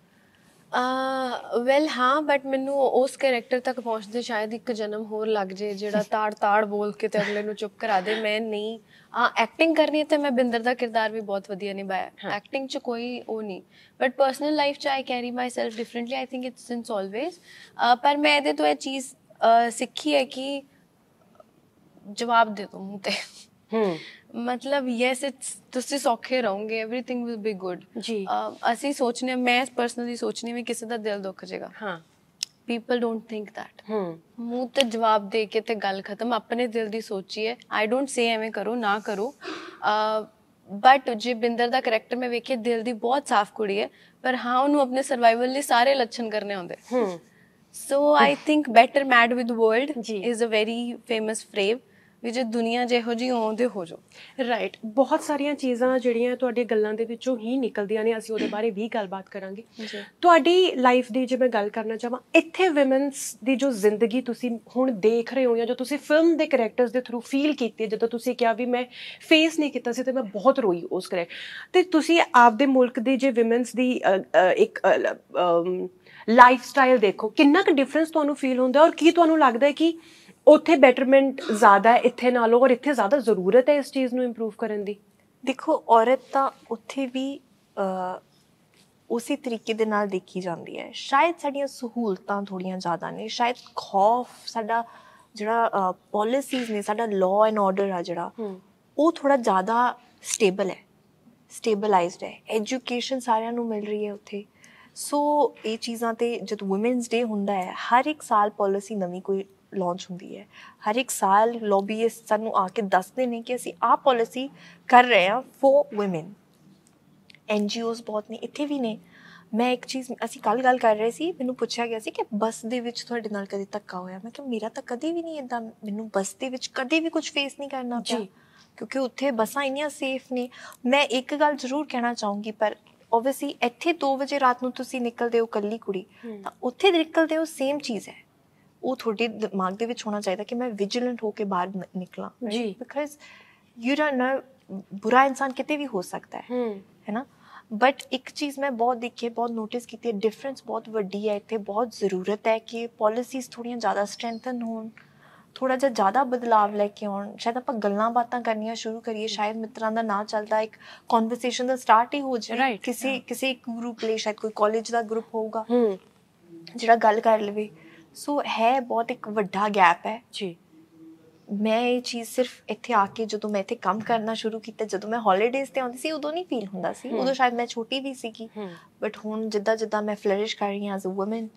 ਵੈਲ ਹਾਂ ਬਟ ਮੈਨੂੰ ਉਸ ਕੈਰੈਕਟਰ ਤੱਕ ਪਹੁੰਚਦੇ ਸ਼ਾਇਦ ਇੱਕ ਜਨਮ ਹੋਰ ਲੱਗ ਜੇ ਜਿਹੜਾ [laughs] ਤਾੜ ਤਾੜ ਬੋਲ ਕੇ ਤੇ ਅਗਲੇ ਨੂੰ ਚੁੱਪ ਕਰਾ ਦੇ ਮੈਂ ਨਹੀਂ ਆ ਐਕਟਿੰਗ ਕਰਨੀ ਹੈ ਤੇ ਮੈਂ ਬਿੰਦਰ ਦਾ ਕਿਰਦਾਰ ਵੀ ਬਹੁਤ ਵਧੀਆ ਨਿਭਾਇਆ ਐਕਟਿੰਗ 'ਚ ਕੋਈ ਉਹ ਨਹੀਂ ਬਟ ਪਰਸਨਲ ਲਾਈਫ 'ਚ I carry myself differently I think it's since always ਪਰ ਮੈਂ ਇਹਦੇ ਤੋਂ ਇਹ ਚੀਜ਼ ਸਿੱਖੀ ਹੈ ਕਿ जवाब दे दो मुंह पे ਮਤਲਬ ਯੈਸ ਇਟਸ ਤੁਸੀਂ ਸੌਖੇ ਰਹੋਗੇ एवरीथिंग ਵਿਲ ਬੀ ਗੁੱਡ ਜੀ ਅਸੀਂ ਸੋਚਨੇ ਮੈਂ ਪਰਸਨਲੀ ਸੋਚਨੀ ਵੀ ਕਿਸੇ ਦਾ ਦਿਲ ਦੁੱਖ ਜਾਏਗਾ ਹਾਂ ਪੀਪਲ ਡੋਨਟ ਥਿੰਕ ਥੈਟ ਮੂੰਹ ਤੇ ਜਵਾਬ ਦੇ ਕੇ ਤੇ ਗੱਲ ਖਤਮ ਆਪਣੇ ਦਿਲ ਦੀ ਸੋਚੀਏ ਆਈ ਡੋਨਟ ਸੇ ਐਵੇਂ ਕਰੋ ਨਾ ਕਰੋ ਬਟ ਜੇ ਬਿੰਦਰ ਦਾ ਕੈਰੈਕਟਰ ਮੈਂ ਵੇਖੇ ਦਿਲ ਦੀ ਬਹੁਤ ਸਾਫ਼ ਕੁੜੀ ਹੈ ਪਰ ਹਾਂ ਉਹਨੂੰ ਆਪਣੇ ਸਰਵਾਈਵਲ ਲਈ ਸਾਰੇ ਲੱਛਣ ਕਰਨੇ ਹੁੰਦੇ so I think better mad with world is a very famous phrase ਵੀ ਜੇ ਦੁਨੀਆ ਜਿਹੋ ਜੀ ਆਉਂਦੇ ਹੋ ਜੋ ਰਾਈਟ ਬਹੁਤ ਸਾਰੀਆਂ ਚੀਜ਼ਾਂ ਜਿਹੜੀਆਂ ਤੁਹਾਡੇ ਗੱਲਾਂ ਦੇ ਵਿੱਚੋਂ ਹੀ ਨਿਕਲਦੀਆਂ ਨੇ ਅਸੀਂ ਉਹਦੇ ਬਾਰੇ ਵੀ ਗੱਲਬਾਤ ਕਰਾਂਗੇ ਤੁਹਾਡੀ ਲਾਈਫ ਦੀ ਜੇ ਮੈਂ ਗੱਲ ਕਰਨਾ ਚਾਹਾਂ ਇੱਥੇ ਔਮਨਸ ਦੀ ਜੋ ਜ਼ਿੰਦਗੀ ਤੁਸੀਂ ਹੁਣ ਦੇਖ ਰਹੇ ਹੋ ਜਾਂ ਜੋ ਤੁਸੀਂ ਫਿਲਮ ਦੇ ਕੈਰੈਕਟਰਸ ਦੇ ਥਰੂ ਫੀਲ ਕੀਤੀ ਜਦੋਂ ਤੁਸੀਂ ਕਿਹਾ ਵੀ ਮੈਂ ਫੇਸ ਨਹੀਂ ਕੀਤਾ ਸੀ ਤੇ ਮੈਂ ਬਹੁਤ ਰੋਈ ਉਸ ਕਰੇ ਤੇ ਤੁਸੀਂ ਆਪਦੇ ਮੁਲਕ ਦੀ ਜੇ ਔਮਨਸ ਦੀ ਇੱਕ ਲਾਈਫ ਸਟਾਈਲ ਦੇਖੋ ਕਿੰਨਾ ਕੁ ਡਿਫਰੈਂਸ ਤੁਹਾਨੂੰ ਫੀਲ ਹੁੰਦਾ ਔਰ ਕੀ ਤੁਹਾਨੂੰ ਲੱਗਦਾ ਹੈ ਕਿ ਉੱਥੇ ਬੈਟਰਮੈਂਟ ਜ਼ਿਆਦਾ ਹੈ ਇੱਥੇ ਨਾਲੋਂ ਔਰ ਇੱਥੇ ਜ਼ਿਆਦਾ ਜ਼ਰੂਰਤ ਹੈ ਇਸ ਚੀਜ਼ ਨੂੰ ਇੰਪਰੂਵ ਕਰਨ ਦੀ ਦੇਖੋ ਔਰਤ ਤਾਂ ਉੱਥੇ ਵੀ ਉਸੇ ਤਰੀਕੇ ਦੇ ਨਾਲ ਦੇਖੀ ਜਾਂਦੀ ਹੈ ਸ਼ਾਇਦ ਸਾਡੀਆਂ ਸਹੂਲਤਾਂ ਥੋੜੀਆਂ ਜ਼ਿਆਦਾ ਨੇ ਸ਼ਾਇਦ ਖੌਫ ਸਾਡਾ ਜਿਹੜਾ ਪਾਲਿਸੀਜ਼ ਨੇ ਸਾਡਾ ਲਾਅ ਐਂਡ ਆਰਡਰ ਆ ਜਿਹੜਾ ਉਹ ਥੋੜਾ ਜ਼ਿਆਦਾ ਸਟੇਬਲ ਹੈ ਸਟੇਬਲਾਈਜ਼ਡ ਹੈ ਐਜੂਕੇਸ਼ਨ ਸਾਰਿਆਂ ਨੂੰ ਮਿਲ ਰਹੀ ਹੈ ਉੱਥੇ ਸੋ ਇਹ ਚੀਜ਼ਾਂ ਤੇ ਜਦ ਔਮਨਸ ਡੇ ਹੁੰਦਾ ਹੈ ਹਰ ਇੱਕ ਸਾਲ ਪਾਲਿਸੀ ਨਵੀਂ ਕੋਈ ਲਾਂਚ ਹੁੰਦੀ ਹੈ ਹਰ ਇੱਕ ਸਾਲ ਲੌਬੀਇਸਟ ਸਾਨੂੰ ਆ ਕੇ ਦੱਸਦੇ ਨੇ ਕਿ ਅਸੀਂ ਆ ਪਾਲਿਸੀ ਕਰ ਰਹੇ ਹਾਂ ਫॉर ਔਮਨ ਐਨਜੀਓਜ਼ ਬਹੁਤ ਨੇ ਇੱਥੇ ਵੀ ਨੇ ਮੈਂ ਇੱਕ ਚੀਜ਼ ਅਸੀਂ ਕੱਲ ਗੱਲ ਕਰ ਰਹੇ ਸੀ ਮੈਨੂੰ ਪੁੱਛਿਆ ਗਿਆ ਸੀ ਕਿ ਬੱਸ ਦੇ ਵਿੱਚ ਤੁਹਾਡੇ ਨਾਲ ਕਦੇ ਧੱਕਾ ਹੋਇਆ ਮੈਂ ਕਿਹਾ ਮੇਰਾ ਤਾਂ ਕਦੇ ਵੀ ਨਹੀਂ ਇਦਾਂ ਮੈਨੂੰ ਬੱਸ ਦੇ ਵਿੱਚ ਕਦੇ ਵੀ ਕੁਝ ਫੇਸ ਨਹੀਂ ਕਰਨਾ ਪਿਆ ਕਿਉਂਕਿ ਉੱਥੇ ਬੱਸਾਂ ਇੰਨੀਆਂ ਸੇਫ ਨੇ ਮੈਂ ਇੱਕ ਗੱਲ ਜ਼ਰੂਰ ਕਹਿਣਾ ਚਾਹੂੰਗੀ ਪਰ ਆਬਵੀਅਸਲੀ ਇੱਥੇ 2 ਵਜੇ ਰਾਤ ਨੂੰ ਤੁਸੀਂ ਨਿਕਲਦੇ ਹੋ ਕੱਲੀ ਕੁੜੀ ਤਾਂ ਉੱਥੇ ਨਿਕਲਦੇ ਹੋ ਸੇਮ ਚੀਜ਼ ਹੈ ਉਹ ਤੁਹਾਡੇ ਦਿਮਾਗ ਦੇ ਵਿੱਚ ਹੋਣਾ ਚਾਹੀਦਾ ਕਿ ਮੈਂ ਵਿਜੀਲੈਂਟ ਹੋ ਕੇ ਬਾਹਰ ਨਿਕਲਾਂ ਜੀ ਬਿਕਾਜ਼ ਯੂ ਡੋਨਟ ਨੋ ਬੁਰਾ ਇਨਸਾਨ ਕਿਤੇ ਵੀ ਹੋ ਸਕਦਾ ਹੈ ਹੈ ਨਾ ਬਟ ਇੱਕ ਚੀਜ਼ ਮੈਂ ਬਹੁਤ ਦੇਖੀ ਹੈ ਬਹੁਤ ਨੋਟਿਸ ਕੀਤੀ ਹੈ ਡਿਫਰੈਂਸ ਬਹੁਤ ਵੱਡੀ ਹੈ ਇੱਥੇ ਬਹੁਤ ਜ਼ਰੂਰਤ ਹੈ ਕਿ ਪਾਲਿਸੀਜ਼ ਥੋੜੀਆਂ ਜ਼ਿਆਦਾ ਸਟਰੈਂਥਨ ਹੋਣ ਥੋੜਾ ਜਿਹਾ ਜ਼ਿਆਦਾ ਬਦਲਾਵ ਲੈ ਕੇ ਆਉਣ ਸ਼ਾਇਦ ਆਪਾਂ ਗੱਲਾਂ ਬਾਤਾਂ ਕਰਨੀਆਂ ਸ਼ੁਰੂ ਕਰੀਏ ਸ਼ਾਇਦ ਮਿੱਤਰਾਂ ਦਾ ਨਾ ਚੱਲਦਾ ਇੱਕ ਕਨਵਰਸੇਸ਼ਨ ਦਾ ਸਟਾਰਟ ਹੀ ਹੋ ਜਾਏ ਕਿਸੇ ਕਿਸੇ ਇੱਕ ਗਰੁੱਪ ਲਈ ਸ਼ਾਇਦ ਕੋਈ ਕਾਲਜ ਦਾ ਗਰੁੱਪ ਹੋਊਗਾ ਜਿਹੜਾ ਗੱਲ ਕਰ ਲਵੇ ਸੋ ਹੈ ਬਹੁਤ ਇੱਕ ਵੱਡਾ ਗੈਪ ਹੈ ਜੀ ਮੈਂ ਇਹ ਚੀਜ਼ ਸਿਰਫ ਇੱਥੇ ਆ ਕੇ ਜਦੋਂ ਮੈਂ ਇੱਥੇ ਕੰਮ ਕਰਨਾ ਸ਼ੁਰੂ ਕੀਤਾ ਜਦੋਂ ਮੈਂ ਹੌਲੀਡੇਜ਼ ਤੇ ਆਉਂਦੀ ਸੀ ਉਦੋਂ ਨਹੀਂ ਫੀਲ ਹੁੰਦਾ ਸੀ ਉਦੋਂ ਸ਼ਾਇਦ ਮੈਂ ਛੋਟੀ ਵੀ ਸੀਗੀ ਬਟ ਹੁਣ ਜਿੱਦਾਂ ਜਿੱਦਾਂ ਮੈਂ ਫਲਰਿਸ਼ ਕਰ ਰਹੀ ਹਾਂ ਐਜ਼ ਅ ਔਮਨ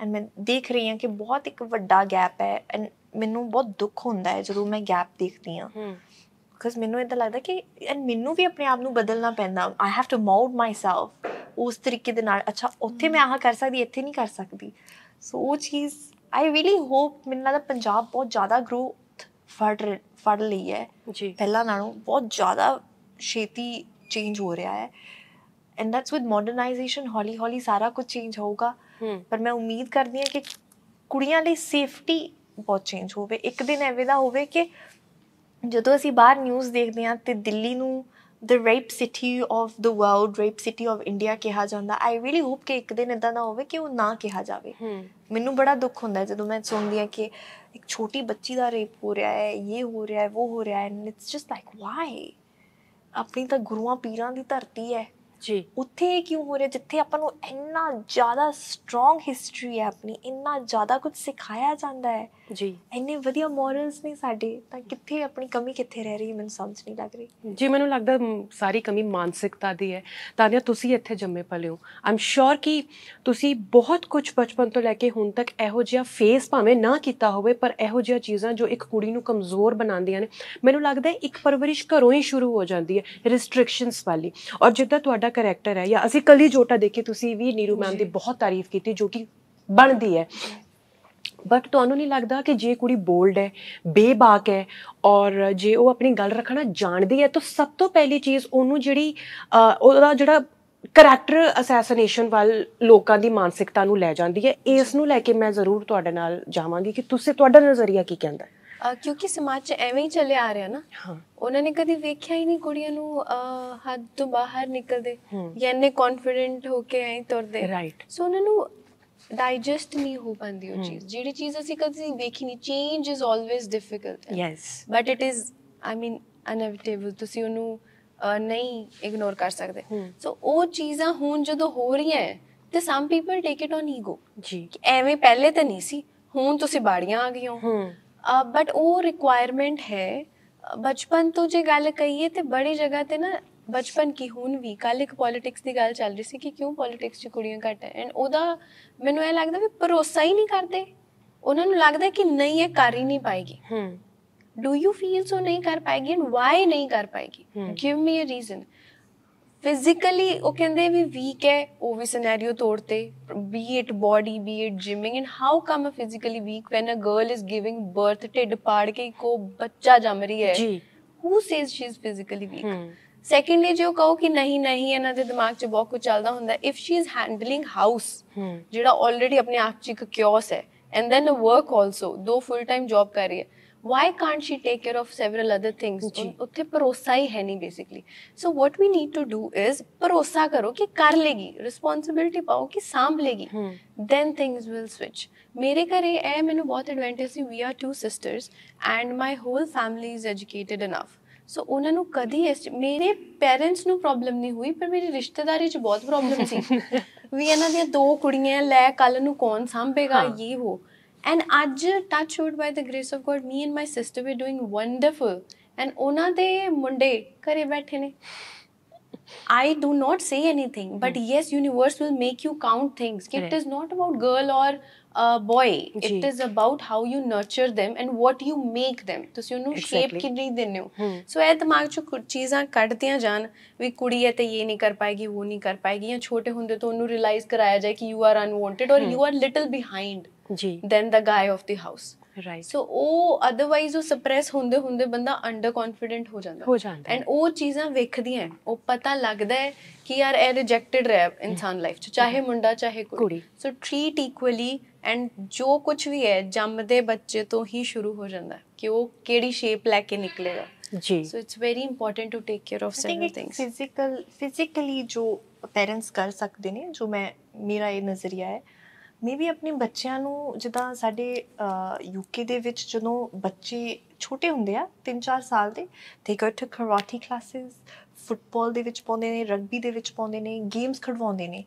ਐਂਡ ਮੈਂ ਦੇਖ ਰਹੀ ਹਾਂ ਕਿ ਬਹੁਤ ਇੱਕ ਵੱਡਾ ਗੈਪ ਹੈ ਐਂਡ ਮੈਨੂੰ ਬਹੁਤ ਦੁੱਖ ਹੁੰਦਾ ਹੈ ਜਦੋਂ ਮੈਂ ਗੈਪ ਦੇਖਦੀ ਹਾਂ ਕਿਉਂਕਿ ਮੈਨੂੰ ਇਦਾਂ ਲੱਗਦਾ ਕਿ ਐਂਡ ਮੈਨੂੰ ਵੀ ਆਪਣੇ ਆਪ ਨੂੰ ਬਦਲਣਾ ਪੈਂਦਾ I have to mould myself ਉਸ ਤਰੀਕੇ ਦੇ ਨਾਲ ਅੱਛਾ ਉੱਥੇ ਮੈਂ ਆਹ ਕਰ ਸਕਦੀ ਇੱਥੇ ਨਹੀਂ ਕਰ ਸਕਦੀ ਸੋ ਉਹ ਚੀਜ਼ ਆਈ ਰੀਲੀ ਹੋਪ ਮਿੰਨਾ ਦਾ ਪੰਜਾਬ ਬਹੁਤ ਜ਼ਿਆਦਾ ਗਰੋਥ ਫੜ ਫੜ ਲਈ ਹੈ ਜੀ ਪਹਿਲਾਂ ਨਾਲੋਂ ਬਹੁਤ ਜ਼ਿਆਦਾ ਛੇਤੀ ਚੇਂਜ ਹੋ ਰਿਹਾ ਹੈ ਐਂਡ ਦੈਟਸ ਵਿਦ ਮਾਡਰਨਾਈਜੇਸ਼ਨ ਹੌਲੀ ਹੌਲੀ ਸਾਰਾ ਕੁਝ ਚੇਂਜ ਹੋਊਗਾ ਪਰ ਮੈਂ ਉਮੀਦ ਕਰਦੀ ਹਾਂ ਕਿ ਕੁੜੀਆਂ ਲਈ ਸੇਫਟੀ ਬਹੁਤ ਚੇਂਜ ਹੋਵੇ ਇੱਕ ਦਿਨ ਐਵੇਂ ਦਾ ਹੋਵੇ ਕਿ ਜਦੋਂ ਅਸੀਂ ਬਾਹਰ ਨਿਊਜ਼ ਦੇਖਦੇ ਹਾਂ ਤੇ ਦਿੱਲੀ ਨੂੰ the rape city of the world rape city of india ਕਿਹਾ ਜਾਂਦਾ i really hope ਕਿ ਇੱਕ ਦਿਨ ਇਦਾਂ ਨਾ ਹੋਵੇ ਕਿ ਉਹ ਨਾ ਕਿਹਾ ਜਾਵੇ ਮੈਨੂੰ ਬੜਾ ਦੁੱਖ ਹੁੰਦਾ ਜਦੋਂ ਮੈਂ ਸੁਣਦੀ ਆ ਕਿ ਇੱਕ ਛੋਟੀ ਬੱਚੀ ਦਾ ਰੇਪ ਹੋ ਰਿਹਾ ਹੈ ਇਹ ਹੋ ਰਿਹਾ ਹੈ ਉਹ ਹੋ ਰਿਹਾ ਹੈ and it's just like why ਆਪਣੀ ਤਾਂ ਗੁਰੂਆਂ ਪੀਰਾਂ ਦੀ ਧਰਤੀ ਹੈ ਜੀ ਉੱਥੇ ਕਿਉਂ ਹੋ ਰਿਹਾ ਜਿੱਥੇ ਆਪਾਂ ਨੂੰ ਇੰਨਾ ਜ਼ਿਆਦਾ ਸਟਰੋਂਗ ਹਿਸਟਰੀ ਹੈ ਆਪਣੀ ਇੰਨਾ ਜ਼ਿਆਦਾ ਕੁਝ ਸਿਖਾਇਆ ਜਾਂਦਾ ਹੈ ਜੀ ਇੰਨੇ ਵਧੀਆ ਮੋਰਲਸ ਨੇ ਸਾਡੇ ਤਾਂ ਕਿੱਥੇ ਆਪਣੀ ਕਮੀ ਕਿੱਥੇ ਰਹਿ ਰਹੀ ਮੈਨੂੰ ਸਮਝ ਨਹੀਂ ਲੱਗ ਰਹੀ ਜੀ ਮੈਨੂੰ ਲੱਗਦਾ ਸਾਰੀ ਕਮੀ ਮਾਨਸਿਕਤਾ ਦੀ ਹੈ ਤਾਨੀਆ ਤੁਸੀਂ ਇੱਥੇ ਜੰਮੇ ਪਲੇ ਹੋ ਆਮ ਸ਼ੋਰ ਕਿ ਤੁਸੀਂ ਬਹੁਤ ਕੁਝ ਬਚਪਨ ਤੋਂ ਲੈ ਕੇ ਹੁਣ ਤੱਕ ਇਹੋ ਜਿਹਾ ਫੇਸ ਭਾਵੇਂ ਨਾ ਕੀਤਾ ਹੋਵੇ ਪਰ ਇਹੋ ਜਿਹਾ ਚੀਜ਼ਾਂ ਜੋ ਇੱਕ ਕੁੜੀ ਨੂੰ ਕਮਜ਼ੋਰ ਬਣਾਉਂਦੀਆਂ ਨੇ ਮੈਨੂੰ ਲੱਗਦਾ ਇੱਕ ਪਰਵਰਿਸ਼ ਘਰੋਂ ਹੀ ਸ਼ੁਰੂ ਹੋ ਜਾਂਦੀ ਹੈ ਰੈਸਟ੍ਰਿਕਸ਼ਨਸ ਵਾਲੀ ਔਰ ਜਿੱਦਾਂ ਤੁਹਾਡਾ ਕੈਰੈਕਟਰ ਹੈ ਜਾਂ ਅਸੀਂ ਕਲੀ ਜੋਟਾ ਦੇਖੀ ਤੁਸੀਂ ਵੀ ਨੀਰੂ ਮੈਮ ਦੀ ਬਹੁਤ ਤਾਰੀਫ ਕੀਤੀ ਜੋ ਕਿ ਬਣਦੀ ਹੈ ਬਟ ਤੁਹਾਨੂੰ ਨਹੀਂ ਲੱਗਦਾ ਕਿ ਜੇ ਕੁੜੀ ਬੋਲਡ ਹੈ ਬੇਬਾਕ ਹੈ ਔਰ ਜੇ ਉਹ ਆਪਣੀ ਗੱਲ ਰੱਖਣਾ ਜਾਣਦੀ ਹੈ ਤਾਂ ਸਭ ਤੋਂ ਪਹਿਲੀ ਚੀਜ਼ ਉਹਨੂੰ ਜਿਹੜੀ ਉਹਦਾ ਜਿਹੜਾ ਕੈਰੈਕਟਰ ਅਸੈਸੀਨੇਸ਼ਨ ਵੱਲ ਲੋਕਾਂ ਦੀ ਮਾਨਸਿਕਤਾ ਨੂੰ ਲੈ ਜਾਂਦੀ ਹੈ ਇਸ ਨੂੰ ਲੈ ਕੇ ਮੈਂ ਜ਼ਰੂਰ ਤੁਹਾਡੇ ਨਾਲ ਜਾਵਾਂਗੀ ਕਿ ਤੁਸੀਂ ਤੁਹਾਡਾ ਨਜ਼ਰੀਆ ਕੀ ਕਹਿੰਦਾ ਹੈ ਕਿਉਂਕਿ ਸਮਾਜ 'ਚ ਐਵੇਂ ਹੀ ਚੱਲੇ ਆ ਰਿਹਾ ਨਾ ਉਹਨਾਂ ਨੇ ਕਦੀ ਵੇਖਿਆ ਹੀ ਨਹੀਂ ਕੁੜੀਆਂ ਨੂੰ ਹੱਦ ਤੋਂ ਬਾਹਰ ਨਿਕਲਦੇ ਜਾਂ ਇੰਨੇ ਕੌਨਫੀਡੈਂਟ ਹੋ ਕੇ ਐਂ ਤੁਰਦੇ ਰਾਈਟ ਸੋ ਉਹਨਾਂ ਨੂੰ ਡਾਈਜੈਸਟ ਨਹੀਂ ਹੋ ਪੰਦੀ ਉਹ ਚੀਜ਼ ਜਿਹੜੀ ਚੀਜ਼ ਅਸੀਂ ਕਦੀ ਵੇਖੀ ਨਹੀਂ change is always difficult yes but it is I mean inevitable ਤੁਸੀਂ ਉਹਨੂੰ ਨਹੀਂ ਇਗਨੋਰ ਕਰ ਸਕਦੇ ਸੋ ਉਹ ਚੀਜ਼ਾਂ ਹੁਣ ਜਦੋਂ ਹੋ ਰਹੀਆਂ ਤੇ some people take it on ego ਜੀ ਐਵੇਂ ਪਹਿਲੇ ਤਾਂ ਨਹੀਂ ਸੀ ਹੁਣ ਤੁਸੀਂ ਬਾੜੀਆਂ ਆ ਗਈਆਂ ਹੋ ਬਟ ਉਹ ਰਿਕੁਆਇਰਮੈਂਟ ਹੈ ਬਚਪਨ ਤੋਂ ਜੇ ਗੱਲ ਕਹੀਏ ਤੇ ਬੜੀ ਜਗ੍ਹਾ ਤੇ ਨਾ ਬਚਪਨ ਕੀ ਹੁਣ ਵੀ ਕੱਲ ਇੱਕ ਪੋਲਿਟਿਕਸ ਦੀ ਗੱਲ ਚੱਲ ਰਹੀ ਸੀ ਕਿ ਕਿਉਂ ਪੋਲਿਟਿਕਸ 'ਚ ਕੁੜੀਆਂ ਘੱਟ ਐ ਐਂਡ ਉਹਦਾ ਮੈਨੂੰ ਇਹ ਲੱਗਦਾ ਵੀ ਭਰੋਸਾ ਹੀ ਨਹੀਂ ਕਰਦੇ ਉਹਨਾਂ ਨੂੰ ਲੱਗਦਾ ਕਿ ਨਹੀਂ ਇਹ ਕਰ ਹੀ ਨਹੀਂ ਪਾਏਗੀ ਹੂੰ ਡੂ ਯੂ ਫੀਲ ਸੋ ਨਹੀਂ ਕਰ ਪਾਏਗੀ ਐਂਡ ਵਾਈ ਨਹੀਂ ਕਰ ਪਾਏਗੀ give me a reason physically ਉਹ ਕਹਿੰਦੇ ਵੀ ਵੀਕ ਹੈ ਉਹ ਵੀ ਸਿਨੈਰੀਓ ਤੌਰ ਤੇ be it body be it gyming and how come a physically weak when a girl is giving birth ਟਿਡ ਪਾੜ ਕੇ ਕੋ ਬੱਚਾ ਜੰਮ ਰਹੀ ਹੈ ਜੀ who says she is physically weak secondly ਜੇ ਉਹ ਕਹੋ ਕਿ ਨਹੀਂ ਨਹੀਂ ਇਹਨਾਂ ਦੇ ਦਿਮਾਗ 'ਚ ਬਹੁਤ ਕੁਝ ਚੱਲਦਾ ਹੁੰਦਾ if she is handling house ਜਿਹੜਾ ਆਲਰੇਡੀ ਆਪਣੇ ਆਪ 'ਚ ਇੱਕ ਕਿਓਸ ਹੈ and then a work also ਦੋ ਫੁੱਲ ਟਾਈਮ ਜੌਬ ਕਰ ਰਹੀ ਹੈ why can't she take care of several other things utthe parosa hi hai ਨਹੀਂ basically so what we need to do is parosa karo ki kar legi responsibility pao ki ਸਾਂਭ legi then things will switch mere ਘਰੇ ਇਹ ਮੈਨੂੰ ਬਹੁਤ advantage ਸੀ we are two sisters and my whole family is educated enough so ਉਹਨਾਂ nu kadi mere parents nu problem nahi hui par ਮੇਰੀ rishtedari ch bahut problem si ਵੀ ਇਹਨਾਂ ਦੀਆਂ do kudiyan ਲੈ kal nu kon sambhega ye ho And ਅੱਜ touch by the grace of God, me and my sister are doing wonderful. And ਉਹਨਾਂ ਦੇ ਮੁੰਡੇ ਘਰੇ ਬੈਠੇ do not say anything, but hmm. yes, universe will make you count things. It is not about girl or boy. It is about how you nurture them and what you make them. ਤੁਸੀਂ ਉਹਨੂੰ shape ਕਿੰਨੀ ਦਿੰਦੇ ਹੋ ਸੋ ਇਹ ਦਿਮਾਗ ਚ ਚੀਜ਼ਾਂ ਕੱਢਦੀਆਂ ਜਾਣ ਵੀ ਕੁੜੀ ਹੈ ਤੇ ਇਹ ਨਹੀਂ ਕਰ ਪਾਏਗੀ ਉਹ ਨਹੀਂ ਕਰ ਪਾਏਗੀ ਜਾਂ ਛੋਟੇ ਹੁੰਦੇ ਤੋਂ ਉਹਨੂੰ ਰਿਅਲਾਈਜ਼ ਕਰਾਇਆ ਜਾਏ ਕਿ you are unwanted or you are little behind ਜੀ than the guy of the house right so ਉਹ ਅਦਰਵਾਈਜ਼ ਉਹ ਸਪਰੈਸ ਹੁੰਦੇ ਹੁੰਦੇ ਬੰਦਾ ਅੰਡਰ ਕੌਨਫੀਡੈਂਟ ਹੋ ਜਾਂਦਾ ਹੋ ਜਾਂਦਾ ਐਂਡ ਉਹ ਚੀਜ਼ਾਂ ਵੇਖਦੀਆਂ ਉਹ ਪਤਾ ਲੱਗਦਾ ਹੈ ਕਿ ਯਾਰ ਇਹ ਰਿਜੈਕਟਡ ਰਹਿ ਇਨਸਾਨ ਲਾਈਫ ਚ ਚਾਹੇ ਮੁੰਡਾ ਚਾਹੇ ਕੁੜੀ ਸੋ ਟ੍ਰੀਟ ਇਕੁਅਲੀ ਐਂਡ ਜੋ ਕੁਝ ਵੀ ਹੈ ਜੰਮਦੇ ਬੱਚੇ ਤੋਂ ਹੀ ਸ਼ੁਰੂ ਹੋ ਜਾਂਦਾ ਹੈ ਕਿ ਉਹ ਕਿਹੜੀ ਸ਼ੇਪ ਲੈ ਕੇ ਨਿਕਲੇਗਾ ਜੀ so it's very important to take care of certain things physical physically ਜੋ ਪੇਰੈਂਟਸ ਕਰ ਸਕਦੇ ਨੇ ਜੋ ਮੈਂ ਮੇਰਾ ਇਹ ਨਜ਼ਰੀਆ ਹੈ ਮੇਬੀ ਆਪਣੇ ਬੱਚਿਆਂ ਨੂੰ ਜਿੱਦਾਂ ਸਾਡੇ ਯੂਕੇ ਦੇ ਵਿੱਚ ਜਦੋਂ ਬੱਚੇ ਛੋਟੇ ਹੁੰਦੇ ਆ 3-4 ਸਾਲ ਦੇ ਤੇ go to karate classes football ਦੇ ਵਿੱਚ ਪਾਉਂਦੇ ਨੇ ਰਗਬੀ ਦੇ ਵਿੱਚ ਪਾਉਂਦੇ ਨੇ ਗੇਮਸ ਖੜਵਾਉਂਦੇ ਨੇ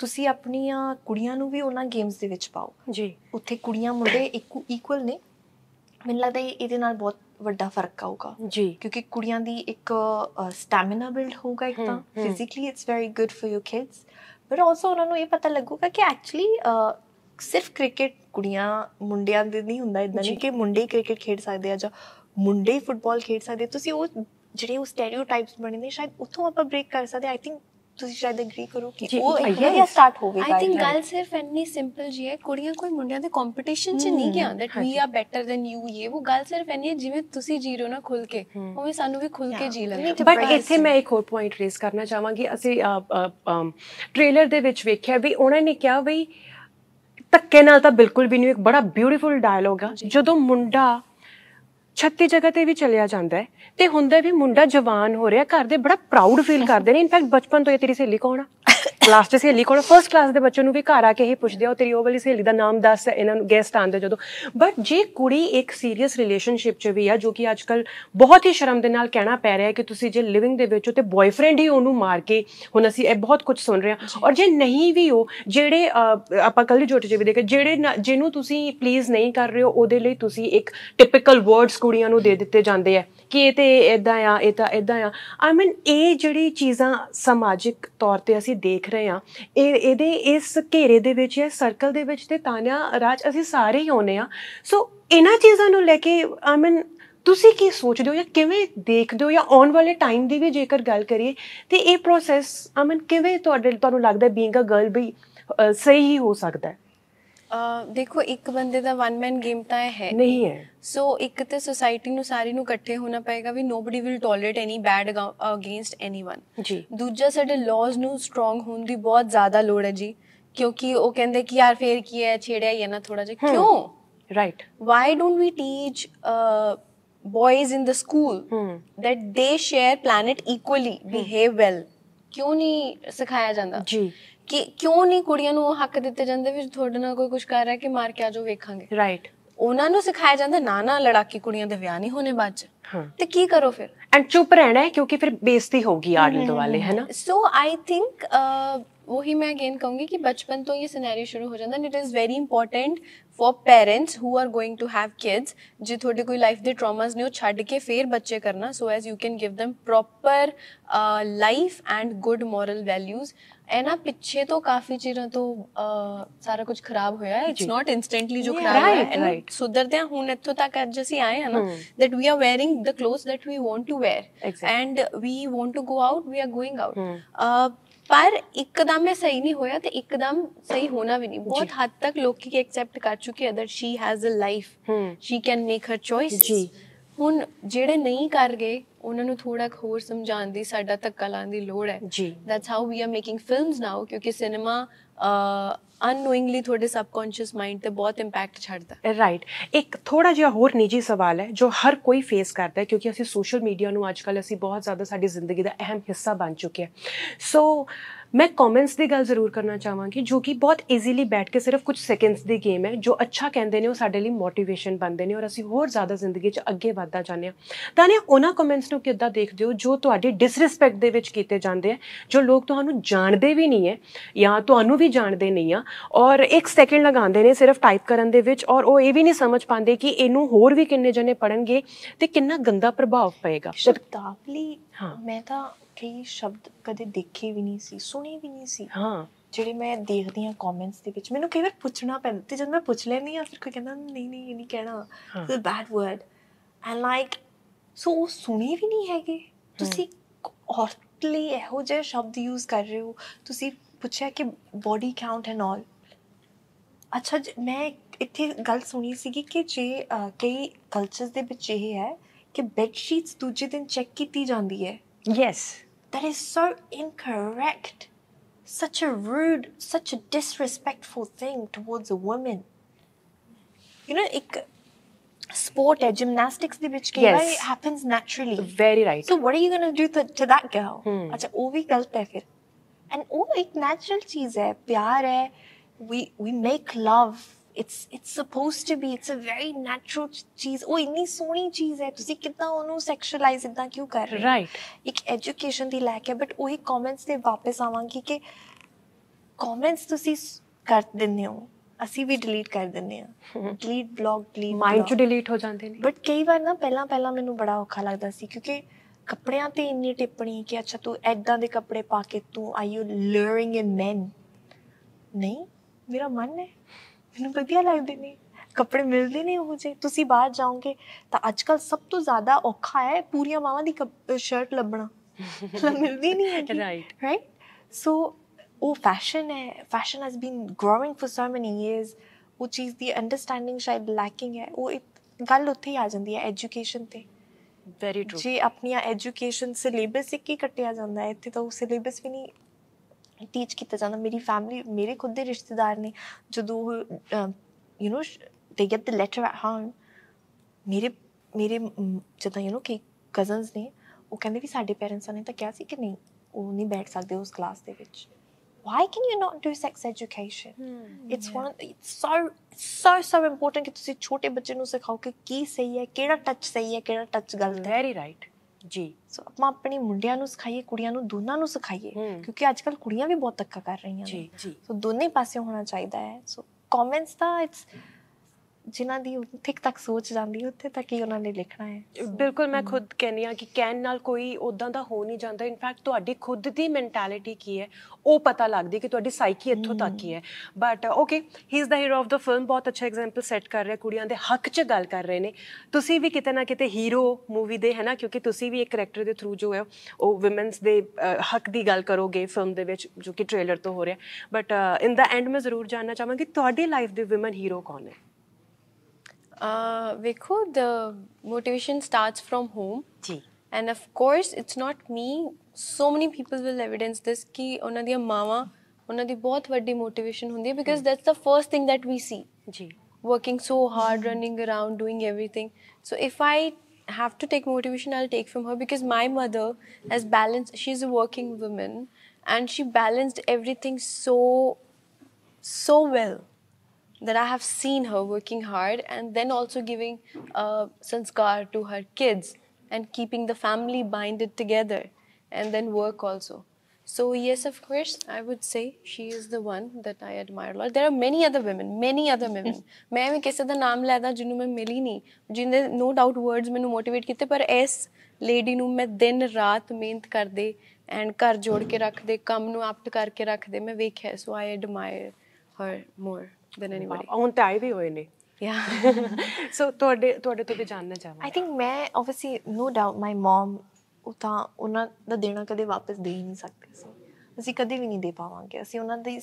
ਤੁਸੀਂ ਆਪਣੀਆਂ ਕੁੜੀਆਂ ਨੂੰ ਵੀ ਉਹਨਾਂ ਗੇਮਸ ਦੇ ਵਿੱਚ ਪਾਓ ਜੀ ਉੱਥੇ ਕੁੜੀਆਂ ਮੁੰਡੇ ਇਕੁਅਲ ਨੇ ਮੈਨੂੰ ਲੱਗਦਾ ਇਹਦੇ ਨਾਲ ਬਹੁਤ ਵੱਡਾ ਫਰਕ ਆਊਗਾ ਜੀ ਕਿਉਂਕਿ ਕੁੜੀਆਂ ਦੀ ਇੱਕ ਸਟੈਮਿਨਾ ਬਿਲਡ ਹੋਊਗਾ ਇੱਕ ਤਾਂ physically it's very good for you kids ਪਰ ਆਲਸੋ ਉਹਨਾਂ ਨੂੰ ਇਹ ਪਤਾ ਲੱਗੂਗਾ ਕਿ ਐਕਚੁਅਲੀ ਸਿਰਫ ਕ੍ਰਿਕਟ ਕੁੜੀਆਂ ਮੁੰਡਿਆਂ ਦੇ ਨਹੀਂ ਹੁੰਦਾ ਇਦਾਂ ਨਹੀਂ ਕਿ ਮੁੰਡੇ ਕ੍ਰਿਕਟ ਖੇਡ ਸਕਦੇ ਆ ਜਾਂ ਮੁੰਡੇ ਫੁੱਟਬਾਲ ਖੇਡ ਸਕਦੇ ਤੁਸੀਂ ਉਹ ਜਿਹੜੇ ਉਹ ਸਟੈਰੀਓਟਾਈਪਸ ਬਣੇ ਨੇ ਸ਼ਾਇਦ ਉਥੋਂ ਆਪਾਂ ਬ੍ਰੇਕ ਕਰ ਸਕਦੇ ਆਈ ਥਿੰਕ ਤੁਸੀਂ ਸ਼ਾਇਦ ਐਗਰੀ ਕਰੋ ਕਿ ਉਹ ਇਹ ਸਟਾਰਟ ਹੋ ਆਈ ਥਿੰਕ ਗੱਲ ਸਿਰਫ ਇੰਨੀ ਸਿੰਪਲ ਜੀ ਹੈ ਕੁੜੀਆਂ ਕੋਈ ਮੁੰਡਿਆਂ ਦੇ ਕੰਪੀਟੀਸ਼ਨ 'ਚ ਨਹੀਂ ਗਿਆ that we are better than you ਇਹ ਉਹ ਗੱਲ ਸਿਰਫ ਇੰਨੀ ਜਿਵੇਂ ਤੁਸੀਂ ਜੀ ਰਹੇ ਹੋ ਨਾ ਖੁੱਲ ਕੇ ਉਵੇਂ ਸਾਨੂੰ ਵੀ ਖੁੱਲ ਕੇ ਜੀ ਲੈਣਾ ਬਟ ਇੱਥੇ ਮੈਂ ਇੱਕ ਹੋਰ ਪੁਆਇੰਟ ਰੇਸ ਕਰਨਾ ਚਾਹਾਂਗੀ ਅਸੀਂ ਟ੍ਰੇਲਰ ਦੇ ਵਿੱਚ ਵੇਖਿਆ ਵੀ ਉਹਨਾਂ ਨੇ ਕਿਹਾ ਵੀ ਤੱਕੇ ਨਾਲ ਤਾਂ ਬਿਲਕੁਲ ਵੀ ਨਹੀਂ ਇੱਕ ਬੜਾ ਬਿਊਟੀਫੁਲ ਡਾਇਲੋਗ ਆ ਜਦੋਂ ਮੁੰਡਾ 36 ਜਗ੍ਹਾ ਤੇ ਵੀ ਚਲਿਆ ਜਾਂਦਾ ਹੈ ਤੇ ਹੁੰਦਾ ਵੀ ਮੁੰਡਾ ਜਵਾਨ ਹੋ ਰਿਹਾ ਘਰ ਦੇ ਬੜਾ ਪ੍ਰਾਊਡ ਫੀਲ ਕਰਦੇ ਨੇ ਇਨਫੈਕਟ ਬਚਪਨ ਤੋਂ ਇਹ ਤੇਰੀ ਸਹੇਲੀ ਕੌਣ ਆ ਕਲਾਸ 'ਚ ਸਹੇਲੀ ਕੋਲ ਫਰਸਟ ਕਲਾਸ ਦੇ ਬੱਚੇ ਨੂੰ ਵੀ ਘਰ ਆ ਕੇ ਹੀ ਪੁੱਛਦੇ ਆ ਤੇਰੀ ਉਹ ਵਾਲੀ ਸਹੇਲੀ ਦਾ ਨਾਮ ਦੱਸ ਇਹਨਾਂ ਨੂੰ ਗੈਸਟ ਆਂਦੇ ਜਦੋਂ ਬਟ ਜੇ ਕੁੜੀ ਇੱਕ ਸੀਰੀਅਸ ਰਿਲੇਸ਼ਨਸ਼ਿਪ 'ਚ ਵੀ ਆ ਜੋ ਕਿ ਅੱਜਕੱਲ ਬਹੁਤ ਹੀ ਸ਼ਰਮ ਦੇ ਨਾਲ ਕਹਿਣਾ ਪੈ ਰਿਹਾ ਹੈ ਕਿ ਤੁਸੀਂ ਜੇ ਲਿਵਿੰਗ ਦੇ ਵਿੱਚ ਹੋ ਤੇ ਬॉयਫ੍ਰੈਂਡ ਹੀ ਉਹਨੂੰ ਮਾਰ ਕੇ ਹੁਣ ਅਸੀਂ ਇਹ ਬਹੁਤ ਕੁਝ ਸੁਣ ਰਹੇ ਆ ਔਰ ਜੇ ਨਹੀਂ ਵੀ ਹੋ ਜਿਹੜੇ ਆਪਾਂ ਕੱਲ ਜੋਟੇ 'ਚ ਵੀ ਦੇਖੇ ਜਿਹੜੇ ਜਿਹਨੂੰ ਤੁਸੀਂ ਪਲੀਜ਼ ਨਹੀਂ ਕਰ ਰਹੇ ਹੋ ਉਹਦੇ ਲਈ ਤੁਸੀਂ ਇੱਕ ਟਿਪੀਕਲ ਵਰਡਸ ਕੁੜੀਆਂ ਨੂੰ ਦੇ ਦਿੱਤੇ ਜਾਂਦੇ ਆ ਕਿ ਇਹ ਤੇ ਇਦਾਂ ਆ ਇਹ ਤਾਂ ਇਦਾਂ ਆ ਆਈ ਮੀਨ ਇਹ ਜਿਹੜੀ ਚੀਜ਼ਾਂ ਸਮਾਜਿਕ ਤੌਰ ਤੇ ਅਸੀਂ ਦੇਖ ਰਹੇ ਆ ਇਹ ਇਹਦੇ ਇਸ ਘੇਰੇ ਦੇ ਵਿੱਚ ਹੈ ਸਰਕਲ ਦੇ ਵਿੱਚ ਤੇ ਤਾਨਿਆ ਰਾਜ ਅਸੀਂ ਸਾਰੇ ਹੀ ਹੋਨੇ ਆ ਸੋ ਇਹਨਾਂ ਚੀਜ਼ਾਂ ਨੂੰ ਲੈ ਕੇ ਆਈ ਮੀਨ ਤੁਸੀਂ ਕੀ ਸੋਚਦੇ ਹੋ ਜਾਂ ਕਿਵੇਂ ਦੇਖਦੇ ਹੋ ਜਾਂ ਆਉਣ ਵਾਲੇ ਟਾਈਮ ਦੀ ਵੀ ਜੇਕਰ ਗੱਲ ਕਰੀਏ ਤੇ ਇਹ ਪ੍ਰੋਸੈਸ ਆਈ ਮੀਨ ਕਿਵੇਂ ਤੁਹਾਡੇ ਤੁਹਾਨੂੰ ਲੱਗਦਾ ਬੀਇੰਗ ਅ ਗਰਲ ਵੀ ਸਹੀ ਹੀ ਹੋ ਸਕਦਾ ਹੈ ਦੇਖੋ ਇੱਕ ਬੰਦੇ ਦਾ ਵਨ ਮੈਨ ਗੇਮ ਤਾਂ ਹੈ ਨਹੀਂ ਹੈ ਸੋ ਇੱਕ ਤੇ ਸੋਸਾਇਟੀ ਨੂੰ ਸਾਰੀ ਨੂੰ ਇਕੱਠੇ ਹੋਣਾ ਪਏਗਾ ਵੀ nobody will tolerate any bad against anyone ਜੀ ਦੂਜਾ ਸਾਡੇ ਲਾਜ਼ ਨੂੰ ਸਟਰੋਂਗ ਹੋਣ ਦੀ ਬਹੁਤ ਜ਼ਿਆਦਾ ਲੋੜ ਹੈ ਜੀ ਕਿਉਂਕਿ ਉਹ ਕਹਿੰਦੇ ਕਿ ਯਾਰ ਫੇਰ ਕੀ ਹੈ ਛੇੜਿਆ ਹੀ ਨਾ ਥੋੜਾ ਜਿਹਾ ਕਿਉਂ right why don't we teach boys in the school that they share planet equally behave well ਕਿਉਂ ਨਹੀਂ ਸਿਖਾਇਆ ਜਾਂਦਾ ਜੀ ਕਿ ਕਿਉਂ ਨਹੀਂ ਕੁੜੀਆਂ ਨੂੰ ਉਹ ਹੱਕ ਦਿੱਤੇ ਜਾਂਦੇ ਵੀ ਤੁਹਾਡੇ ਨਾਲ ਕੋਈ ਕੁਝ ਕਰ ਰਿਹਾ ਕਿ ਮਾਰ ਕੇ ਆਜੋ ਵੇਖਾਂਗੇ ਰਾਈਟ ਉਹਨਾਂ ਨੂੰ ਸਿਖਾਇਆ ਜਾਂਦਾ ਨਾ ਨਾ ਲੜਾਕੀ ਕੁੜੀਆਂ ਦੇ ਵਿਆਹ ਨਹੀਂ ਹੋਣੇ ਬਾਅਦ ਚ ਤੇ ਕੀ ਕਰੋ ਫਿਰ ਐਂਡ ਚੁੱਪ ਰਹਿਣਾ ਹੈ ਕਿਉਂਕਿ ਫਿਰ ਬੇਇੱਜ਼ਤੀ ਹੋਗੀ ਆੜਲ ਦੁਆਲੇ ਹੈ ਨਾ ਸੋ ਆਈ ਥਿੰਕ ਮੈਂ ਅਗੇਨ ਕਹੂੰਗੀ ਕਿ ਬਚਪਨ ਤੋਂ ਇਹ ਸਿਨੈਰੀਓ ਸ਼ੁਰੂ ਹੋ ਜਾਂਦਾ and it is very important for parents who are going to have kids ਜੇ ਤੁਹਾਡੇ ਕੋਈ ਲਾਈਫ ਦੇ के ਨੇ ਉਹ ਛੱਡ ਕੇ ਫੇਰ ਬੱਚੇ ਕਰਨਾ so as you can give them proper life and good moral values ਐਨਾ ਪਿੱਛੇ ਤੋਂ ਕਾਫੀ ਚਿਰਾਂ ਤੋਂ ਸਾਰਾ ਕੁਝ ਖਰਾਬ ਹੋਇਆ ਹੈ ਇਟਸ ਨਾਟ ਇਨਸਟੈਂਟਲੀ ਜੋ ਖਰਾਬ ਹੋਇਆ ਰਾਈਟ ਸੁਧਰਦੇ ਆ ਹੁਣ ਇੱਥੋਂ ਤੱਕ ਅੱਜ ਅਸੀਂ ਆਏ ਆ ਨਾ that we are wearing the clothes that we want to wear and we want to go out we are going out ਪਰ ਇੱਕਦਮ ਇਹ ਸਹੀ ਨਹੀਂ ਹੋਇਆ ਤੇ ਇੱਕਦਮ ਸਹੀ ਹੋਣਾ ਵੀ ਨਹੀਂ ਬਹੁਤ ਹੱਦ ਤੱਕ ਲੋਕੀ ਕਿ ਐਕਸੈਪਟ ਕਰ ਚੁੱਕੇ other she has a life she can make her choices ਹੁਣ ਜਿਹੜੇ ਨਹੀਂ ਕਰ ਗਏ ਉਹਨਾਂ ਨੂੰ ਥੋੜਾ ਹੋਰ ਸਮਝਾਉਣ ਦੀ ਸਾਡਾ ਧੱਕਾ ਲਾਉਣ ਦੀ ਲੋੜ ਹੈ ਜੀ that's how we are making films now ਕਿਉਂਕਿ ਸਿਨੇਮਾ ਅਨਨੋਇੰਗਲੀ ਤੁਹਾਡੇ ਸਬਕੌਂਸ਼ੀਅਸ ਮਾਈਂਡ ਤੇ ਬਹੁਤ ਇੰਪੈਕਟ ਛੱਡਦਾ ਰਾਈਟ ਇੱਕ ਥੋੜਾ ਜਿਹਾ ਹੋਰ ਨਿੱਜੀ ਸਵਾਲ ਹੈ ਜੋ ਹਰ ਕੋਈ ਫੇਸ ਕਰਦਾ ਹੈ ਕਿਉਂਕਿ ਅਸੀਂ ਸੋਸ਼ਲ ਮੀਡੀਆ ਨੂੰ ਅੱਜਕੱਲ ਅਸੀਂ ਬਹੁਤ ਜ਼ਿਆਦਾ ਸਾਡੀ ਜ਼ਿੰਦਗੀ ਦਾ ਅਹਿਮ ਹਿੱਸਾ ਬਣ ਚੁੱਕਿਆ ਸੋ ਮੈਂ ਕਮੈਂਟਸ ਦੀ ਗੱਲ ਜ਼ਰੂਰ ਕਰਨਾ ਚਾਹਾਂਗੀ ਜੋ ਕਿ ਬਹੁਤ ਈਜ਼ੀਲੀ ਬੈਠ ਕੇ ਸਿਰਫ ਕੁਝ ਸੈਕਿੰਡਸ ਦੀ ਗੇਮ ਹੈ ਜੋ ਅੱਛਾ ਕਹਿੰਦੇ ਨੇ ਉਹ ਸਾਡੇ ਲਈ ਮੋਟੀਵੇਸ਼ਨ ਬਣਦੇ ਨੇ ਔਰ ਅਸੀਂ ਹੋਰ ਜ਼ਿਆਦਾ ਜ਼ਿੰਦਗੀ 'ਚ ਅੱਗੇ ਵਧਦਾ ਜਾਂਦੇ ਆ ਤਾਂ ਇਹ ਉਹਨਾਂ ਕਮੈਂਟਸ ਨੂੰ ਕਿੱਦਾਂ ਦੇਖਦੇ ਹੋ ਜੋ ਤੁਹਾਡੇ ਡਿਸਰਿਸਪੈਕਟ ਦੇ ਵਿੱਚ ਕੀਤੇ ਜਾਂਦੇ ਆ ਜੋ ਲੋਕ ਤੁਹਾਨੂੰ ਜਾਣਦੇ ਵੀ ਨਹੀਂ ਹੈ ਜਾਂ ਤੁਹਾਨੂੰ ਵੀ ਜਾਣਦੇ ਨਹੀਂ ਆ ਔਰ ਇੱਕ ਸੈਕਿੰਡ ਲਗਾਉਂਦੇ ਨੇ ਸਿਰਫ ਟਾਈਪ ਕਰਨ ਦੇ ਵਿੱਚ ਔਰ ਉਹ ਇਹ ਵੀ ਨਹੀਂ ਸਮਝ ਪਾਉਂਦੇ ਕਿ ਇਹਨੂੰ ਹੋਰ ਵੀ ਕਿੰਨੇ ਜਣੇ ਪੜਨਗੇ ਤੇ ਕਿੰਨਾ ਗੰਦਾ ਪ੍ਰਭਾਵ ਪਏਗਾ ਸ਼ਬਦਾਵਲੀ ਹਾਂ ਮੈਂ ਤਾਂ ਮਿੱਠੇ ਸ਼ਬਦ ਕਦੇ ਦੇਖੇ ਵੀ ਨਹੀਂ ਸੀ ਸੁਣੇ ਵੀ ਨਹੀਂ ਸੀ ਹਾਂ ਜਿਹੜੇ ਮੈਂ ਦੇਖਦੀ ਆ ਕਮੈਂਟਸ ਦੇ ਵਿੱਚ ਮੈਨੂੰ ਕਈ ਵਾਰ ਪੁੱਛਣਾ ਪੈਂਦਾ ਤੇ ਜਦ ਮੈਂ ਪੁੱਛ ਲੈਂਦੀ ਆ ਫਿਰ ਕੋਈ ਕਹਿੰਦਾ ਨਹੀਂ ਨਹੀਂ ਇਹ ਨਹੀਂ ਕਹਿਣਾ it's bad word and like so ਉਹ ਸੁਣੇ ਵੀ ਨਹੀਂ ਹੈਗੇ ਤੁਸੀਂ ਔਰਤਲੀ ਇਹੋ ਜਿਹੇ ਸ਼ਬਦ ਯੂਜ਼ ਕਰ ਰਹੇ ਹੋ ਤੁਸੀਂ ਪੁੱਛਿਆ ਕਿ ਬੋਡੀ ਕਾਊਂਟ ਐਂਡ ਆਲ ਅੱਛਾ ਮੈਂ ਇੱਥੇ ਗੱਲ ਸੁਣੀ ਸੀਗੀ ਕਿ ਜੇ ਕਈ ਕਲਚਰਸ ਦੇ ਵਿੱਚ ਇਹ ਹੈ ਕਿ ਬੈੱਡ ਸ਼ੀਟਸ ਦੂਜੇ ਦਿਨ ਚੈੱਕ ਕੀਤੀ ਜਾਂਦੀ ਹੈ yes That is so incorrect. Such a rude, such a disrespectful thing towards a woman. You know, it, sport hai, gymnastics the bitch yes. happens naturally. Very right. So what are you gonna do to, to that girl? Hmm. And वो एक natural चीज है, We we make love it's it's supposed to be it's a very natural ਚੀਜ਼ ਉਹ ਇੰਨੀ ਸੋਹਣੀ ਚੀਜ਼ ਹੈ ਤੁਸੀਂ ਕਿੰਨਾ ਉਹਨੂੰ ਸੈਕਸ਼ੁਅਲਾਈਜ਼ ਇਦਾਂ ਕਿਉਂ ਕਰ ਰਹੇ ਰਾਈਟ ਇੱਕ ਐਜੂਕੇਸ਼ਨ ਦੀ ਲੈਕ ਹੈ ਬਟ ਉਹੀ ਕਮੈਂਟਸ ਤੇ ਵਾਪਸ ਆਵਾਂਗੀ ਕਿ ਕਮੈਂਟਸ ਤੁਸੀਂ ਕਰ ਦਿੰਦੇ ਹੋ ਅਸੀਂ ਵੀ ਡਿਲੀਟ ਕਰ ਦਿੰਦੇ ਆ delete blog delete mind to delete ਹੋ ਜਾਂਦੇ ਨੇ ਬਟ ਕਈ ਵਾਰ ਨਾ ਪਹਿਲਾਂ ਪਹਿਲਾਂ ਮੈਨੂੰ ਬੜਾ ਔਖਾ ਲੱਗਦਾ ਸੀ ਕਿਉਂਕਿ ਕੱਪੜਿਆਂ ਤੇ ਇੰਨੀ ਟਿੱਪਣੀ ਕਿ ਅੱਛਾ ਤੂੰ ਐਦਾਂ ਦੇ ਕੱਪੜੇ ਪਾ ਕੇ ਤੂੰ are you luring in men ਨਹੀਂ ਮੇਰਾ ਮਨ ਹੈ ਮੈਨੂੰ ਵਧੀਆ ਲੱਗਦੇ ਨਹੀਂ ਕੱਪੜੇ ਮਿਲਦੇ ਨਹੀਂ ਉਹ ਜੇ ਤੁਸੀਂ ਬਾਹਰ ਜਾਓਗੇ ਤਾਂ ਅੱਜ ਕੱਲ ਸਭ ਤੋਂ ਜ਼ਿਆਦਾ ਔਖਾ ਹੈ ਪੂਰੀਆਂ ਮਾਵਾਂ ਦੀ ਸ਼ਰਟ ਲੱਭਣਾ [laughs] ਮਿਲਦੀ ਨਹੀਂ ਹੈ ਰਾਈਟ ਰਾਈਟ ਸੋ ਉਹ ਫੈਸ਼ਨ ਹੈ fashion has been growing for so many years ਉਹ ਚੀਜ਼ ਦੀ ਅੰਡਰਸਟੈਂਡਿੰਗ ਸ਼ਾਇਦ ਲੈਕਿੰਗ ਹੈ ਉਹ ਗੱਲ ਉੱਥੇ ਹੀ ਆ ਜਾਂਦੀ ਹੈ ਐਜੂਕੇਸ਼ਨ ਤੇ ਵੈਰੀ ਟਰੂ ਜੀ ਆਪਣੀਆਂ ਐਜੂਕੇਸ਼ਨ ਸਿਲੇਬਸ ਇੱਕ ਹੀ ਕੱਟਿਆ ਜਾਂਦਾ ਹੈ ਇੱਥੇ ਤਾਂ ਉਹ ਸਿਲੇਬਸ ਵੀ ਨਹੀਂ ਟੀਚ ਕੀਤਾ ਜਾਂਦਾ ਮੇਰੀ ਫੈਮਿਲੀ ਮੇਰੇ ਖੁਦ ਦੇ ਰਿਸ਼ਤੇਦਾਰ ਨੇ ਜਦੋਂ you know they get the letter at home ਮੇਰੇ ਮੇਰੇ ਜਦੋਂ ਯੂ نو ਕਿ ਕਜ਼ਨਸ ਨੇ ਉਹ ਕਹਿੰਦੇ ਵੀ ਸਾਡੇ ਪੇਰੈਂਟਸਾਂ ਨੇ ਤਾਂ ਕਿਹਾ ਸੀ ਕਿ ਨਹੀਂ ਉਹ ਨਹੀਂ ਬੈਠ ਸਕਦੇ ਉਸ ਕਲਾਸ ਦੇ ਵਿੱਚ why can you not do sex education hmm, it's yeah. one it's so so so important ਕਿ ਤੁਸੀਂ ਛੋਟੇ ਬੱਚੇ ਨੂੰ ਸਿਖਾਓ ਕਿ ਕੀ ਸਹੀ ਹੈ ਕਿਹੜਾ ਟੱਚ ਸਹੀ ਹੈ ਕਿਹੜਾ ਟੱਚ ਗਲਤ ਹੈ very right ਜੀ ਸੋ ਆਪਾਂ ਆਪਣੀ ਮੁੰਡਿਆਂ ਨੂੰ ਸਿਖਾਈਏ ਕੁੜੀਆਂ ਨੂੰ ਦੋਨਾਂ ਨੂੰ ਸਿਖਾਈਏ ਕਿਉਂਕਿ ਅੱਜ ਕੱਲ ਕੁੜੀਆਂ ਵੀ ਬਹੁਤ ਤੱਕਾ ਕਰ ਰਹੀਆਂ ਨੇ ਸੋ ਦੋਨੇ ਪਾਸੇ ਹੋਣਾ ਚਾਹੀਦਾ ਹੈ ਸੋ ਕਮੈਂਟਸ ਦਾ ਇਟਸ ਜਿਨ੍ਹਾਂ ਦੀ ਠਿਕ ਤੱਕ ਸੋਚ ਜਾਂਦੀ ਉੱਥੇ ਤੱਕ ਹੀ ਉਹਨਾਂ ਨੇ ਲਿਖਣਾ ਹੈ ਬਿਲਕੁਲ ਮੈਂ ਖੁਦ ਕਹਿੰਨੀ ਆ ਕਿ ਕੈਨ ਨਾਲ ਕੋਈ ਉਦਾਂ ਦਾ ਹੋ ਨਹੀਂ ਜਾਂਦਾ ਇਨਫੈਕਟ ਤੁਹਾਡੀ ਖੁਦ ਦੀ ਮੈਂਟੈਲਿਟੀ ਕੀ ਹੈ ਉਹ ਪਤਾ ਲੱਗਦੀ ਕਿ ਤੁਹਾਡੀ ਸਾਈਕੀ ਇੱਥੋਂ ਤੱਕ ਹੀ ਹੈ but okay he is the hero of the film ਬਹੁਤ ਅੱਛਾ ਐਗਜ਼ਾਮਪਲ ਸੈੱਟ ਕਰ ਰਿਹਾ ਕੁੜੀਆਂ ਦੇ ਹੱਕ 'ਚ ਗੱਲ ਕਰ ਰਹੇ ਨੇ ਤੁਸੀਂ ਵੀ ਕਿਤੇ ਨਾ ਕਿਤੇ ਹੀਰੋ ਮੂਵੀ ਦੇ ਹੈ ਨਾ ਕਿਉਂਕਿ ਤੁਸੀਂ ਵੀ ਇੱਕ ਕੈਰੈਕਟਰ ਦੇ ਥਰੂ ਜੋ ਹੈ ਉਹ ਔਮਨਸ ਦੇ ਹੱਕ ਦੀ ਗੱਲ ਕਰੋਗੇ ਫਿਲਮ ਦੇ ਵਿੱਚ ਜੋ ਕਿ ਟ੍ਰੇਲਰ ਤੋਂ ਹੋ ਰਿਹਾ ਬਟ ਇਨ ਦਾ ਐਂਡ ਮੈਂ ਜ਼ਰੂਰ ਜਾਨਣਾ ਚਾਹਾਂਗੀ ਤੁਹਾਡੀ ਲਾਈਫ ਦੇ ਔਮਨ ਹੀਰੋ ਕੌਣ ਹੈ Uh, Vikhu, the motivation starts from home. Ji. And of course, it's not me. So many people will evidence this ki onadiya mama, ਮਾਵਾਂ ਉਹਨਾਂ ਦੀ motivation ਵੱਡੀ because hmm. that's the first thing that we see. That working so hard running around doing everything so if i have to take motivation i'll take from her because my mother has balanced she's a working woman and she balanced everything so so well that I have seen her working hard and then also giving uh, sanskar to her kids and keeping the family binded together and then work also. So yes, of course, I would say she is the one that I admire a lot. There are many other women, many other women. [laughs] मैं मैं कैसे दा नाम लेदा जिन्हों मैं मिली नहीं जिन्हें नो डाउट वर्ड्स मैंने मोटिवेट किते पर इस ਲੇਡੀ ਨੂੰ ਮੈਂ ਦਿਨ ਰਾਤ ਮਿਹਨਤ ਕਰਦੇ ਐਂਡ ਘਰ ਜੋੜ ਕੇ ਰੱਖਦੇ ਕੰਮ ਨੂੰ ਆਪਟ ਕਰਕੇ ਰੱਖਦੇ ਮੈਂ ਵੇਖਿਆ so I admire her than anybody. Wow. On ਤੇ ਆਏ ਵੀ ਹੋਏ ਨੇ ਯਾ ਸੋ ਤੁਹਾਡੇ ਤੁਹਾਡੇ ਤੋਂ ਵੀ ਜਾਨਣਾ ਚਾਹਾਂ ਆਈ ਥਿੰਕ ਮੈਂ obviously no doubt my mom ਉਤਾ ਉਹਨਾਂ ਦਾ ਦੇਣਾ ਕਦੇ ਵਾਪਸ ਦੇ ਹੀ ਨਹੀਂ ਸਕਦੇ ਸੀ ਅਸੀਂ ਕਦੇ ਵੀ ਨਹੀਂ ਦੇ ਪਾਵਾਂਗੇ ਅਸੀਂ ਉਹਨਾਂ ਦੀ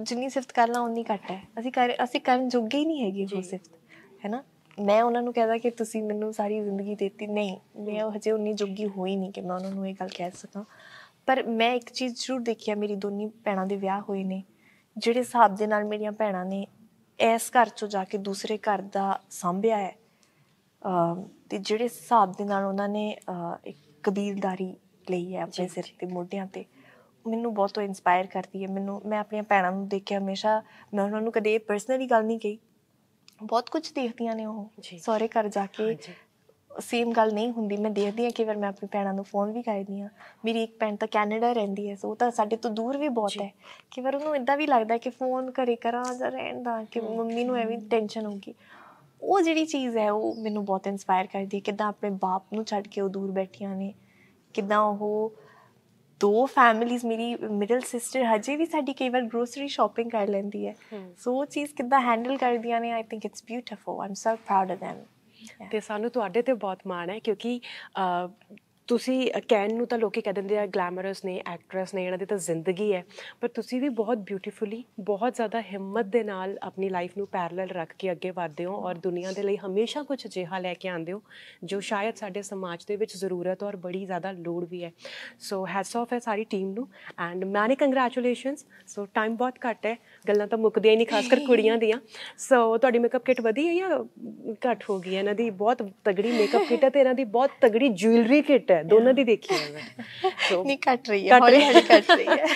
ਜਿੰਨੀ ਸਿਫਤ ਕਰਨਾ ਉਨੀ ਘੱਟ ਹੈ ਅਸੀਂ ਕਰ ਅਸੀਂ ਕਰਨ ਜੋਗੇ ਹੀ ਨਹੀਂ ਹੈਗੇ ਉਹ ਸਿਫਤ ਹੈਨਾ ਮੈਂ ਉਹਨਾਂ ਨੂੰ ਕਹਦਾ ਕਿ ਤੁਸੀਂ ਮੈਨੂੰ ਸਾਰੀ ਜ਼ਿੰਦਗੀ ਦਿੱਤੀ ਨਹੀਂ ਮੈਂ ਹਜੇ ਉਨੀ ਜੋਗੀ ਹੋਈ ਨਹੀਂ ਕਿ ਮੈਂ ਉਹਨਾਂ ਨੂੰ ਇਹ ਗੱਲ ਕਹਿ ਸਕਾਂ ਪਰ ਮੈਂ ਇੱਕ ਚੀਜ਼ ਜ਼ਰੂਰ ਦੇਖੀ ਹੈ ਮੇਰੀ ਦੋਨੀ ਪੈਣਾ ਦੇ ਵਿਆਹ ਹੋਏ ਨੇ ਜਿਹੜੇ ਹਿਸਾਬ ਦੇ ਨਾਲ ਮੇਰੀਆਂ ਭੈਣਾਂ ਨੇ ਇਸ ਘਰ ਚੋਂ ਜਾ ਕੇ ਦੂਸਰੇ ਘਰ ਦਾ ਸੰਭਿਆ ਹੈ ਤੇ ਜਿਹੜੇ ਹਿਸਾਬ ਦੇ ਨਾਲ ਉਹਨਾਂ ਨੇ ਇੱਕ ਕਬੀਲਦਾਰੀ ਲਈ ਹੈ ਆਪਣੇ ਸਿਰ ਤੇ ਮੋਢਿਆਂ ਤੇ ਮੈਨੂੰ ਬਹੁਤ ਇਨਸਪਾਇਰ ਕਰਦੀ ਹੈ ਮੈਨੂੰ ਮੈਂ ਆਪਣੀਆਂ ਭੈਣਾਂ ਨੂੰ ਦੇਖ ਕੇ ਹਮੇਸ਼ਾ ਮੈਂ ਉਹਨਾਂ ਨੂੰ ਕਦੇ ਪਰਸਨਲੀ ਗੱਲ ਨਹੀਂ ਕਹੀ ਬਹੁਤ ਕੁਝ ਦੇਖਦੀਆਂ ਨੇ ਉਹ ਸਾਰੇ ਘਰ ਜਾ ਕੇ ਸੇਮ ਗੱਲ ਨਹੀਂ ਹੁੰਦੀ ਮੈਂ ਦੇਖਦੀ ਹਾਂ ਕਿ ਫਿਰ ਮੈਂ ਆਪਣੀ ਭੈਣਾਂ ਨੂੰ ਫੋਨ ਵੀ ਕਰਦੀ ਹਾਂ ਮੇਰੀ ਇੱਕ ਭੈਣ ਤਾਂ ਕੈਨੇਡਾ ਰਹਿੰਦੀ ਹੈ ਸੋ ਤਾਂ ਸਾਡੇ ਤੋਂ ਦੂਰ ਵੀ ਬਹੁਤ ਹੈ ਕਿ ਵਰ ਉਹਨੂੰ ਇਦਾਂ ਵੀ ਲੱਗਦਾ ਕਿ ਫੋਨ ਕਰੇ ਕਰਾਂ ਜਾਂ ਰਹਿੰਦਾ ਕਿ ਮੰਮੀ ਨੂੰ ਐਵੇਂ ਟੈਨਸ਼ਨ ਹੋਊਗੀ ਉਹ ਜਿਹੜੀ ਚੀਜ਼ ਹੈ ਉਹ ਮੈਨੂੰ ਬਹੁਤ ਇਨਸਪਾਇਰ ਕਰਦੀ ਹੈ ਕਿਦਾਂ ਆਪਣੇ ਬਾਪ ਨੂੰ ਛੱਡ ਕੇ ਉਹ ਦੂਰ ਬੈਠੀਆਂ ਨੇ ਕਿਦਾਂ ਉਹ ਦੋ ਫੈਮਿਲੀਜ਼ ਮੇਰੀ ਮਿਡਲ ਸਿਸਟਰ ਹਜੇ ਵੀ ਸਾਡੀ ਕਈ ਵਾਰ ਗਰੋਸਰੀ ਸ਼ਾਪਿੰਗ ਕਰ ਲੈਂਦੀ ਹੈ ਸੋ ਉਹ ਚੀਜ਼ ਕਿਦਾਂ ਹੈਂਡਲ ਕਰਦੀਆਂ ਨੇ I think it's beautiful am so proud of them ਤੇ ਸਾਨੂੰ ਤੁਹਾਡੇ ਤੇ ਬਹੁਤ ਮਾਣ ਹੈ ਕਿਉਂਕਿ ਤੁਸੀਂ ਕੈਨ ਨੂੰ ਤਾਂ ਲੋਕੀ ਕਹਿ ਦਿੰਦੇ ਆ ਗਲੈਮਰਸ ਨੇ ਐਕਟ੍ਰੈਸ ਨੇ ਇਹਨਾਂ ਦੀ ਤਾਂ ਜ਼ਿੰਦਗੀ ਹੈ ਪਰ ਤੁਸੀਂ ਵੀ ਬਹੁਤ ਬਿਊਟੀਫੁਲੀ ਬਹੁਤ ਜ਼ਿਆਦਾ ਹਿੰਮਤ ਦੇ ਨਾਲ ਆਪਣੀ ਲਾਈਫ ਨੂੰ ਪੈਰਲਲ ਰੱਖ ਕੇ ਅੱਗੇ ਵਧਦੇ ਹੋ ਔਰ ਦੁਨੀਆ ਦੇ ਲਈ ਹਮੇਸ਼ਾ ਕੁਝ ਅਜਿਹਾ ਲੈ ਕੇ ਆਉਂਦੇ ਹੋ ਜੋ ਸ਼ਾਇਦ ਸਾਡੇ ਸਮਾਜ ਦੇ ਵਿੱਚ ਜ਼ਰੂਰਤ ਔਰ ਬੜੀ ਜ਼ਿਆਦਾ ਲੋੜ ਵੀ ਹੈ ਸੋ ਹੈਟਸ ਆਫ ਹੈ ਸਾਰੀ ਟੀਮ ਨੂੰ and many congratulations so time ਬਹੁਤ ਘੱਟ ਹੈ ਗੱਲਾਂ ਤਾਂ ਮੁੱਕਦੀਆਂ ਹੀ ਨਹੀਂ ਖਾਸ ਕਰ ਕੁੜੀਆਂ ਦੀਆਂ ਸੋ ਤੁਹਾਡੀ ਮੇਕਅਪ ਕਿਟ ਵਧੀ ਹੈ ਜਾਂ ਘੱਟ ਹੋ ਗਈ ਹੈ ਇਹਨਾਂ ਦੀ ਬਹੁਤ ਤਗੜੀ ਮੇਕਅਪ ਕਿਟ ਹੈ ਤੇ ਇਹਨਾਂ ਦੀ ਬਹੁਤ ਤਗੜੀ ਜੁਐਲਰੀ ਕਿਟ ਦੋਨੋਂ ਦੀ ਦੇਖੀ ਹੈ ਮੈਂ मैं ਨਹੀਂ कट ਰਹੀ ਹੈ ਹੌਲੀ ਹੌਲੀ कट ਰਹੀ ਹੈ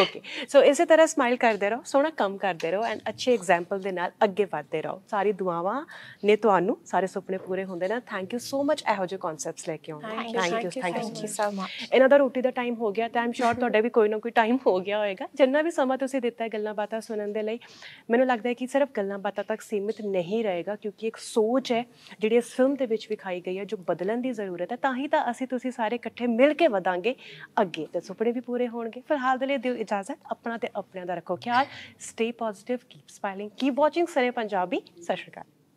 ਓਕੇ ਸੋ ਇਸੇ ਤਰ੍ਹਾਂ ਸਮਾਈਲ ਕਰਦੇ ਰਹੋ ਸੋਹਣਾ ਕੰਮ ਕਰਦੇ ਰਹੋ ਐਂਡ ਅੱਛੇ ਐਗਜ਼ਾਮਪਲ ਦੇ ਨਾਲ ਅੱਗੇ ਵਧਦੇ ਰਹੋ ਸਾਰੀ ਦੁਆਵਾਂ ਨੇ ਤੁਹਾਨੂੰ ਸਾਰੇ ਸੁਪਨੇ ਪੂਰੇ ਹੁੰਦੇ ਨਾ ਥੈਂਕ ਯੂ ਸੋ ਮਚ ਇਹੋ ਜਿਹੇ ਕਨਸੈਪਟਸ ਲੈ ਕੇ ਆਉਂਦੇ thank you thank you so much ਇਹਨਾਂ ਦਾ ਰੋਟੀ ਦਾ ਟਾਈਮ ਹੋ ਗਿਆ ਤਾਂ ਆਮ ਸ਼ੋਰ ਤੁਹਾਡਾ ਵੀ ਕੋਈ ਨਾ ਕੋਈ ਟਾਈਮ ਹੋ ਗਿਆ ਹੋਏਗਾ ਜਿੰਨਾ ਵੀ ਸਮਾਂ ਤੁਸੀਂ ਦਿੱਤਾ ਹੈ ਗੱਲਾਂ ਬਾਤਾਂ ਸੁਣਨ ਦੇ ਲਈ ਮੈਨੂੰ ਲੱਗਦਾ ਹੈ ਕਿ ਸਿਰਫ ਗੱਲਾਂ ਬਾਤਾਂ ਤੱਕ ਸੀਮਿਤ ਨਹੀਂ ਰਹੇਗਾ ਕਿਉਂਕਿ ਇੱਕ ਸੋਚ ਹੈ ਜਿਹੜੀ ਇਸ ਫਿਲਮ ਦੇ ਵਿੱਚ ਵਿਖਾਈ ਗਈ ਹੈ ਜੋ ਬਦਲਣ ਦੀ ਜ਼ਰੂਰਤ ਹੈ ਤਾਂ ਹੀ ਤਾਂ ਅਸੀਂ ਤੁਸੀਂ ਸਾਰੇ ਇਕੱਠੇ ਮਿਲ ਕੇ ਵਧਾਂਗੇ ਅੱਗੇ ਤੇ ਸੁਪਨੇ ਵੀ ਪੂਰੇ ਹੋਣਗੇ ਫਿਲਹਾਲ ਦੇ ਲਈ ਦਿਓ ਇਜਾਜ਼ਤ ਆਪਣਾ ਤੇ ਆਪਣਿਆਂ ਦਾ ਰੱਖੋ ਖਿਆਲ stay positive keep smiling keep watching ਸਰੇ ਪੰਜਾਬੀ ਸਤਿ ਸ਼੍ਰੀ ਅਕਾਲ